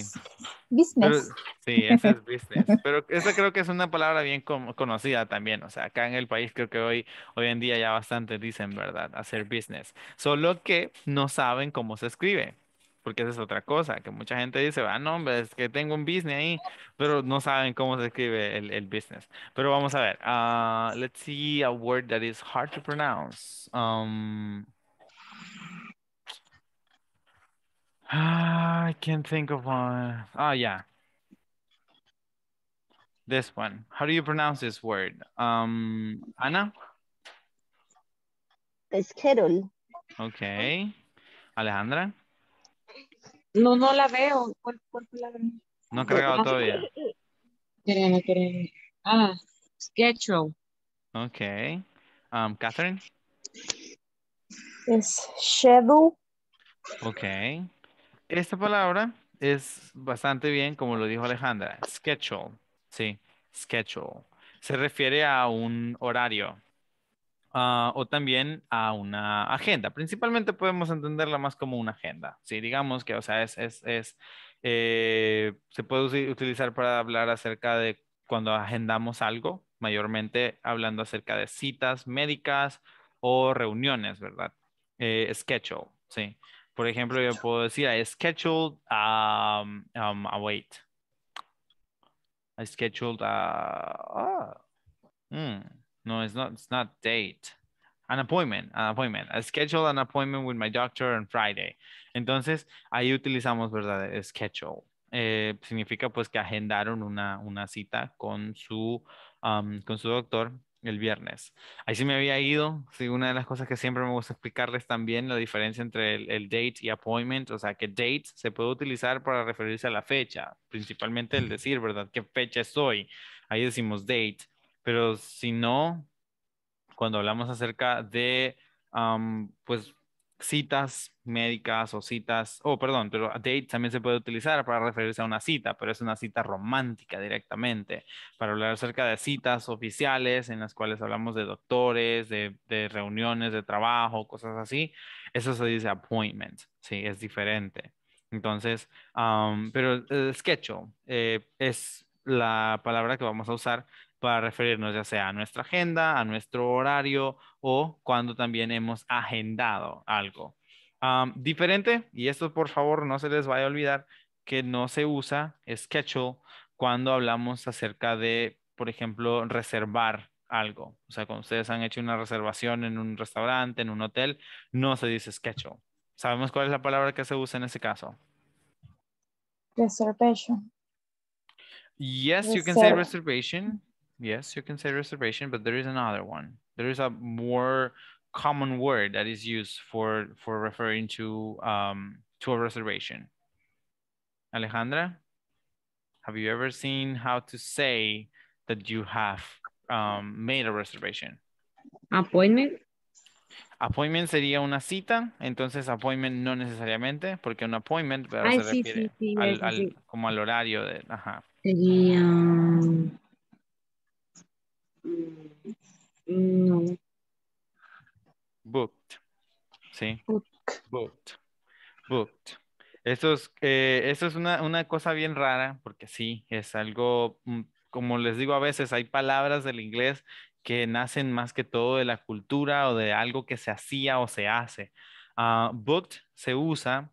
Business. sí, esa es business. *laughs* Pero esa creo que es una palabra bien conocida también. O sea, acá en el país creo que hoy, hoy en día ya bastante dicen, ¿verdad? Hacer business. Solo que no saben cómo se escribe. Porque esa es otra cosa, que mucha gente dice, ah, no, hombre, es que tengo un business ahí, pero no saben cómo se escribe el, business. Pero vamos a ver. Ah, let's see a word that is hard to pronounce. Um, Ah, I can't think of one. Oh, yeah. This one. How do you pronounce this word? Um, Anna? Schedule. Okay. Alejandra? No, no la veo. ¿Cuál, cuál palabra? No he cargado todavía. Ah, schedule. Okay. Um, Catherine? It's schedule. Okay. Esta palabra es bastante bien, como lo dijo Alejandra, schedule, sí, schedule. Se refiere a un horario ah, o también a una agenda. Principalmente podemos entenderla más como una agenda, sí, digamos que, o sea, es, es, es eh, se puede utilizar para hablar acerca de cuando agendamos algo, mayormente hablando acerca de citas médicas o reuniones, ¿verdad? Eh, schedule, sí. Por ejemplo, yo puedo decir I scheduled um, um a wait. I scheduled a ah, mm, no, it's not it's not date. An appointment, an appointment. I scheduled an appointment with my doctor on Friday. Entonces, ahí utilizamos, ¿verdad? Schedule. Eh, significa pues que agendaron una, cita con su um, doctor el viernes. Ahí sí me había ido, si una de las cosas que siempre me gusta explicarles también, la diferencia entre el, date y appointment, o sea, que date se puede utilizar para referirse a la fecha, principalmente el decir, ¿verdad? ¿Qué fecha es hoy? Ahí decimos date, pero si no, cuando hablamos acerca de, pues, citas médicas o citas, oh, perdón, pero date también se puede utilizar para referirse a una cita, pero es una cita romántica directamente, para hablar acerca de citas oficiales en las cuales hablamos de doctores, de, reuniones de trabajo, cosas así. Eso se dice appointment, sí, es diferente. Entonces, pero el eh, eh, es la palabra que vamos a usar para referirnos ya sea a nuestra agenda, a nuestro horario o cuando también hemos agendado algo. diferente, y esto por favor no se les vaya a olvidar, que no se usa schedule cuando hablamos acerca de, por ejemplo, reservar algo. O sea, cuando ustedes han hecho una reservación en un restaurante, en un hotel, no se dice schedule. ¿Sabemos cuál es la palabra que se usa en ese caso? Reservation. Yes, you can say reservation. Yes, you can say reservation, but there is another one. There is a more common word that is used for for referring to um, to a reservation. Alejandra, have you ever seen how to say that you have um, made a reservation? Appointment. Appointment sería una cita, entonces appointment no necesariamente, porque un appointment pero Ay, se sí, refiere sí, sí, al, al, como al horario de, ajá. Sería Mm, booked. Sí. Booked. Booked. eso es, eh, es una, cosa bien rara, porque sí, es algo, mm, como les digo a veces, hay palabras del inglés que nacen más que todo de la cultura o de algo que se hacía o se hace. Ah, booked se usa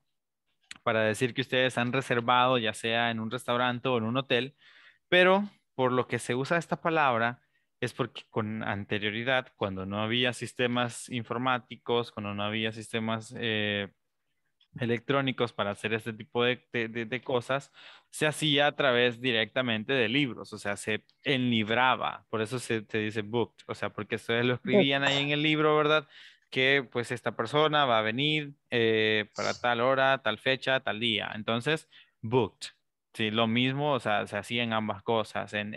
para decir que ustedes han reservado, ya sea en un restaurante o en un hotel, pero por lo que se usa esta palabra es porque con anterioridad, cuando no había sistemas informáticos, cuando no había sistemas eh, electrónicos para hacer este tipo de, de, cosas, se hacía a través directamente de libros, o sea, se enlibraba, por eso se, dice Booked, o sea, porque ustedes lo escribían ahí en el libro, ¿verdad? que pues esta persona va a venir eh, para tal hora, tal fecha, tal día. Entonces, booked. Sí, lo mismo, o sea, se hacía en ambas cosas. en,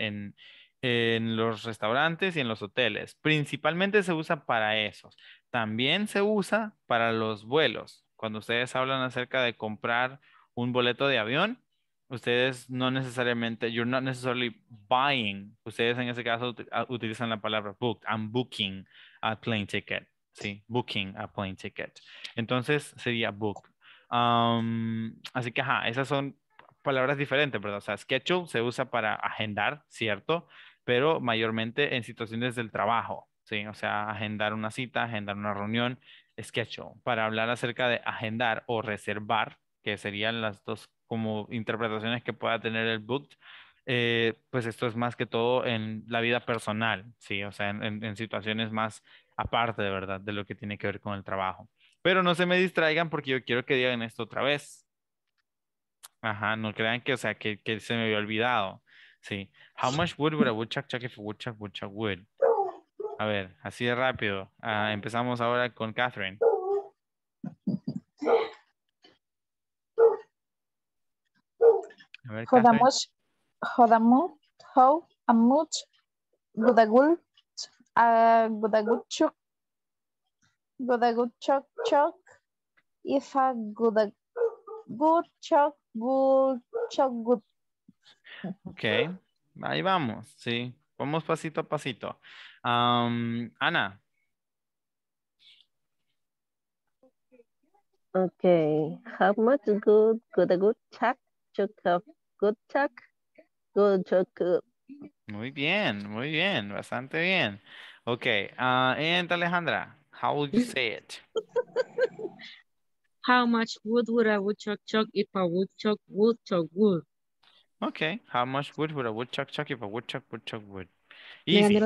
en los restaurantes y en los hoteles. Principalmente se usa para esos. También se usa para los vuelos. Cuando ustedes hablan acerca de comprar un boleto de avión, ustedes no necesariamente, you're not necessarily buying. Ustedes en ese caso ah, utilizan la palabra booked. I'm booking a plane ticket. Sí, booking a plane ticket. Entonces sería book. así que, ajá, esas son palabras diferentes, ¿verdad? O sea, schedule se usa para agendar, ¿cierto? pero mayormente en situaciones del trabajo, ¿sí? O sea, agendar una cita, agendar una reunión, sketcho, para hablar acerca de agendar o reservar, que serían las dos como interpretaciones que pueda tener el booked, eh, pues esto es más que todo en la vida personal, ¿sí? O sea, en, situaciones más aparte, de verdad, de lo que tiene que ver con el trabajo. Pero no se me distraigan porque yo quiero que digan esto otra vez. Ajá, no crean que, o sea, que, que se me había olvidado. Sí. How much wood would a woodchuck wood? A ver, así de rápido. Ah, empezamos ahora con Catherine. how much, how much, how much wood, good good chuck good, Ok, ahí vamos, sí. Vamos pasito a pasito. Um, Ana. Okay, how much good good good chuck chuck good chuck good chuck? Muy bien, muy bien, bastante bien. Okay, uh, and Alejandra, how would you say it? *laughs* how much wood would a woodchuck chuck if a woodchuck would chuck wood? Okay, how much wood would a woodchuck chuck if a woodchuck would? Easy.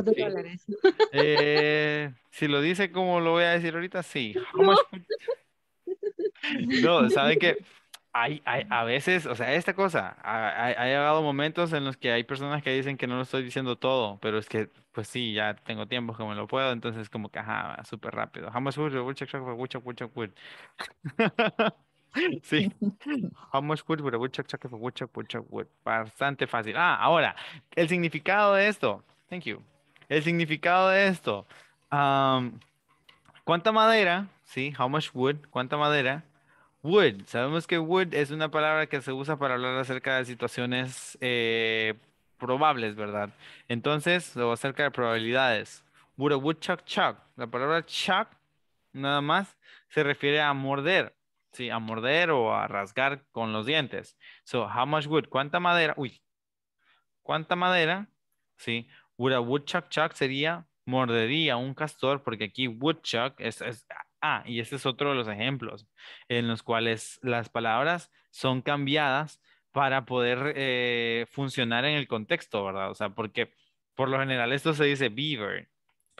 Eh, si lo dice como lo voy a decir ahorita, sí. no. Much... saben que hay, a veces, o sea, esta cosa, ha, llegado momentos en los que hay personas que dicen que no lo estoy diciendo todo, pero es que, pues sí, ya tengo tiempo que me lo puedo, entonces como que, ajá, súper rápido. How much wood, would woodchuck, woodchuck, would chuck *laughs* wood. *laughs* Sí. How much wood would woodchuck chuck woodchuck wood. Bastante fácil. Ah, ahora, el significado de esto. Thank you. El significado de esto. ¿Cuánta madera? Sí, how much wood? ¿Cuánta madera? Wood. Sabemos que wood es una palabra que se usa para hablar acerca de situaciones eh, probables, ¿verdad? Entonces, o acerca de probabilidades. Would a woodchuck chuck? La palabra chuck, nada más, se refiere a morder. Sí, a morder o a rasgar con los dientes. So, how much wood? ¿Cuánta madera? Uy. ¿Cuánta madera? Sí. Would a woodchuck chuck sería mordería un castor porque aquí woodchuck es, es ah, y este es otro de los ejemplos en los cuales las palabras son cambiadas para poder eh, funcionar en el contexto, ¿verdad? O sea, porque por lo general esto se dice beaver,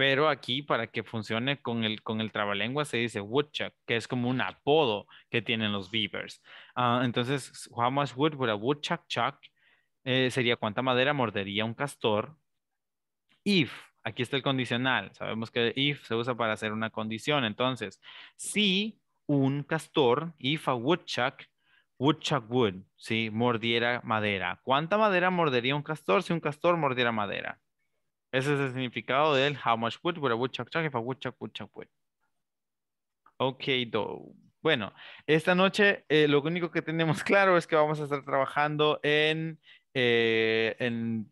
pero aquí para que funcione con el, con el trabalengua se dice woodchuck, que es como un apodo que tienen los beavers. Ah, entonces, how much wood would a woodchuck chuck? Eh, sería cuánta madera mordería un castor. If, aquí está el condicional. Sabemos que if se usa para hacer una condición. Entonces, si un castor, if a woodchuck, woodchuck would, si Mordiera madera. ¿Cuánta madera mordería un castor si un castor mordiera madera? Ese es el significado del how much would a chuck if Ok, Bueno, esta noche eh, lo único que tenemos *laughs* claro es que vamos a estar trabajando en, eh, en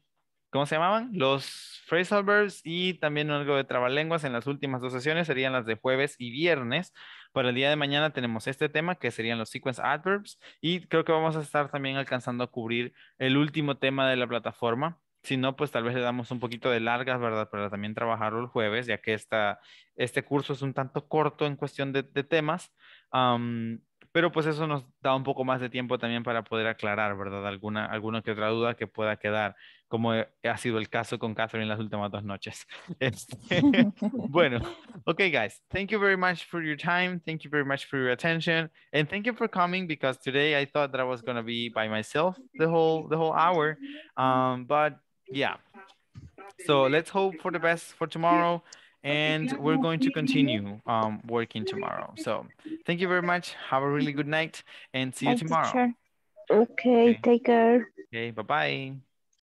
¿cómo se llamaban? Los phrasal verbs y también algo de trabalenguas en las últimas dos sesiones serían las de jueves y viernes. Para el día de mañana tenemos este tema que serían los sequence adverbs y creo que vamos a estar también alcanzando a cubrir el último tema de la plataforma si no, pues tal vez le damos un poquito de largas, ¿verdad? Para también trabajarlo el jueves, ya que este curso es un tanto corto en cuestión de, temas. pero pues eso nos da un poco más de tiempo también para poder aclarar, ¿verdad? Alguna, alguna que otra duda que pueda quedar, como ha sido el caso con Catherine las últimas dos noches. *laughs* Este, bueno, Ok, guys, thank you very much for your time. Thank you very much for your attention, and thank you for coming because today I thought that I was to be by myself the whole hour, um, but yeah. So let's hope for the best for tomorrow and we're going to continue um, working tomorrow. So thank you very much. Have a really good night and see you tomorrow. Okay, okay. take care. Okay, bye-bye.